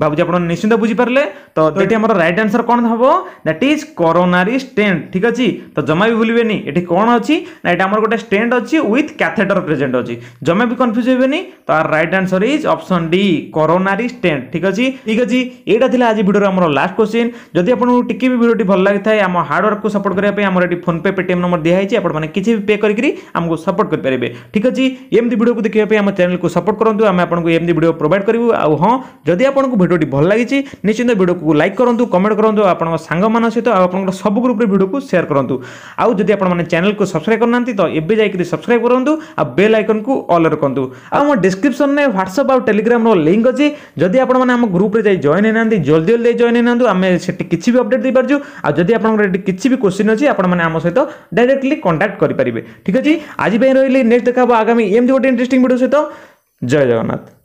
ভাবুছি আপনার নিশ্চিন্ত বুঝিপারে তো এটি আমার রাইট আনসর কোণ হব দ্যাট ইজ করোনারি স্টেন্ট ঠিক আছে তো জমা বি ভুলবেনি এটি কোণ অছি না এটা আমার গোটে স্টেন্ট অছি উইথ ক্যাথেটর প্রেজেন্ট অছি জমা বি কনফ্ୟୁଜ হবেনি তো আর right answer is option D coronary stent ঠিক আছে ঠিক আছে এইটা লা আজ ভিডিওর আমার লাস্ট কোশ্চিন যদি আপনার টিকি বি ভিডিওটি ভাল লাগি থাকে আমার হার্ডওয়ার্ক সপোর্ট করা আমার এটি ফোনপে পেটিএম নম্বর দিয়া হয়েছে আপনার কিছু বি পে করি আমি সপোর্ট করে পারবে ঠিক আছে এমনি ভিডিওকে দেখা আমার চ্যানেলକୁ ସପୋର୍ଟ କରନ୍ତୁ ଆମେ ଆପଣଙ୍କୁ ଏମିତି ଭିଡ଼ିଓ ପ୍ରୋଭାଇଡ଼ କରିବୁ ଆଉ ହଁ ଯଦି ଆପଣଙ୍କୁ ଭିଡ଼ିଓଟି ଭଲ ଲାଗିଛି ନିଶ୍ଚିନ୍ତ ଭିଡ଼ିଓକୁ ଲାଇକ୍ କରନ୍ତୁ କମେଣ୍ଟ କରନ୍ତୁ ଆପଣଙ୍କ ସାଙ୍ଗମାନଙ୍କ ସହିତ ଆଉ ଆପଣଙ୍କର ସବୁ ଗ୍ରୁପ୍ରେ ଭିଡ଼ିଓକୁ ସେୟାର କରନ୍ତୁ ଆଉ ଯଦି ଆପଣମାନେ ଚ୍ୟାନେଲକୁ ସବସ୍କ୍ରାଇବ୍ କରୁନାହାନ୍ତି ତ ଏବେ ଯାଇକରି ସବସ୍କ୍ରାଇବ୍ କରନ୍ତୁ ଆଉ ବେଲ୍ ଆଇକନ୍କୁ ଅଲ୍ ରଖନ୍ତୁ ଆଉ ଆମ ଡିସ୍କ୍ରିପ୍ସନ୍ରେ ହ୍ୱାଟ୍ସଆପ୍ ଆଉ ଟେଲିଗ୍ରାମର ଲିଙ୍କ୍ ଅଛି ଯଦି ଆପଣମାନେ ଆମ ଗ୍ରୁପ୍ରେ ଯାଇ ଜଏନ୍ ହେଇନାହାନ୍ତି ଜଲ୍ଦି ଜଲ୍ଦି ଜଏନ୍ ହେଇନାହାନ୍ତୁ ଆମେ ସେଠି କିଛି ବି ଅପଡ଼େଟ୍ ଦେଇପାରୁଛୁ ଆଉ ଯଦି ଆପଣଙ୍କର ଏଠି କିଛି ବି କୋଶ୍ଚିନ୍ ଅଛି ଆପଣମାନେ ଆମ ସହିତ ଡାଇରେକ୍ଟଲି କଣ୍ଟାକ୍ଟ କରିପାରିବେ ଠିକ୍ ଅଛି ଆଜି ପାଇଁ ରହିଲି ନେକ୍ସଟ ଦେଖା ହେବ ଆଗାମୀ ଏମିତି ଗୋଟେ ଇଣ୍ଟରେଷ୍ଟିଂ ଭିଡ଼ିଓ ସହିତ एकदम জয় জগন্নাথ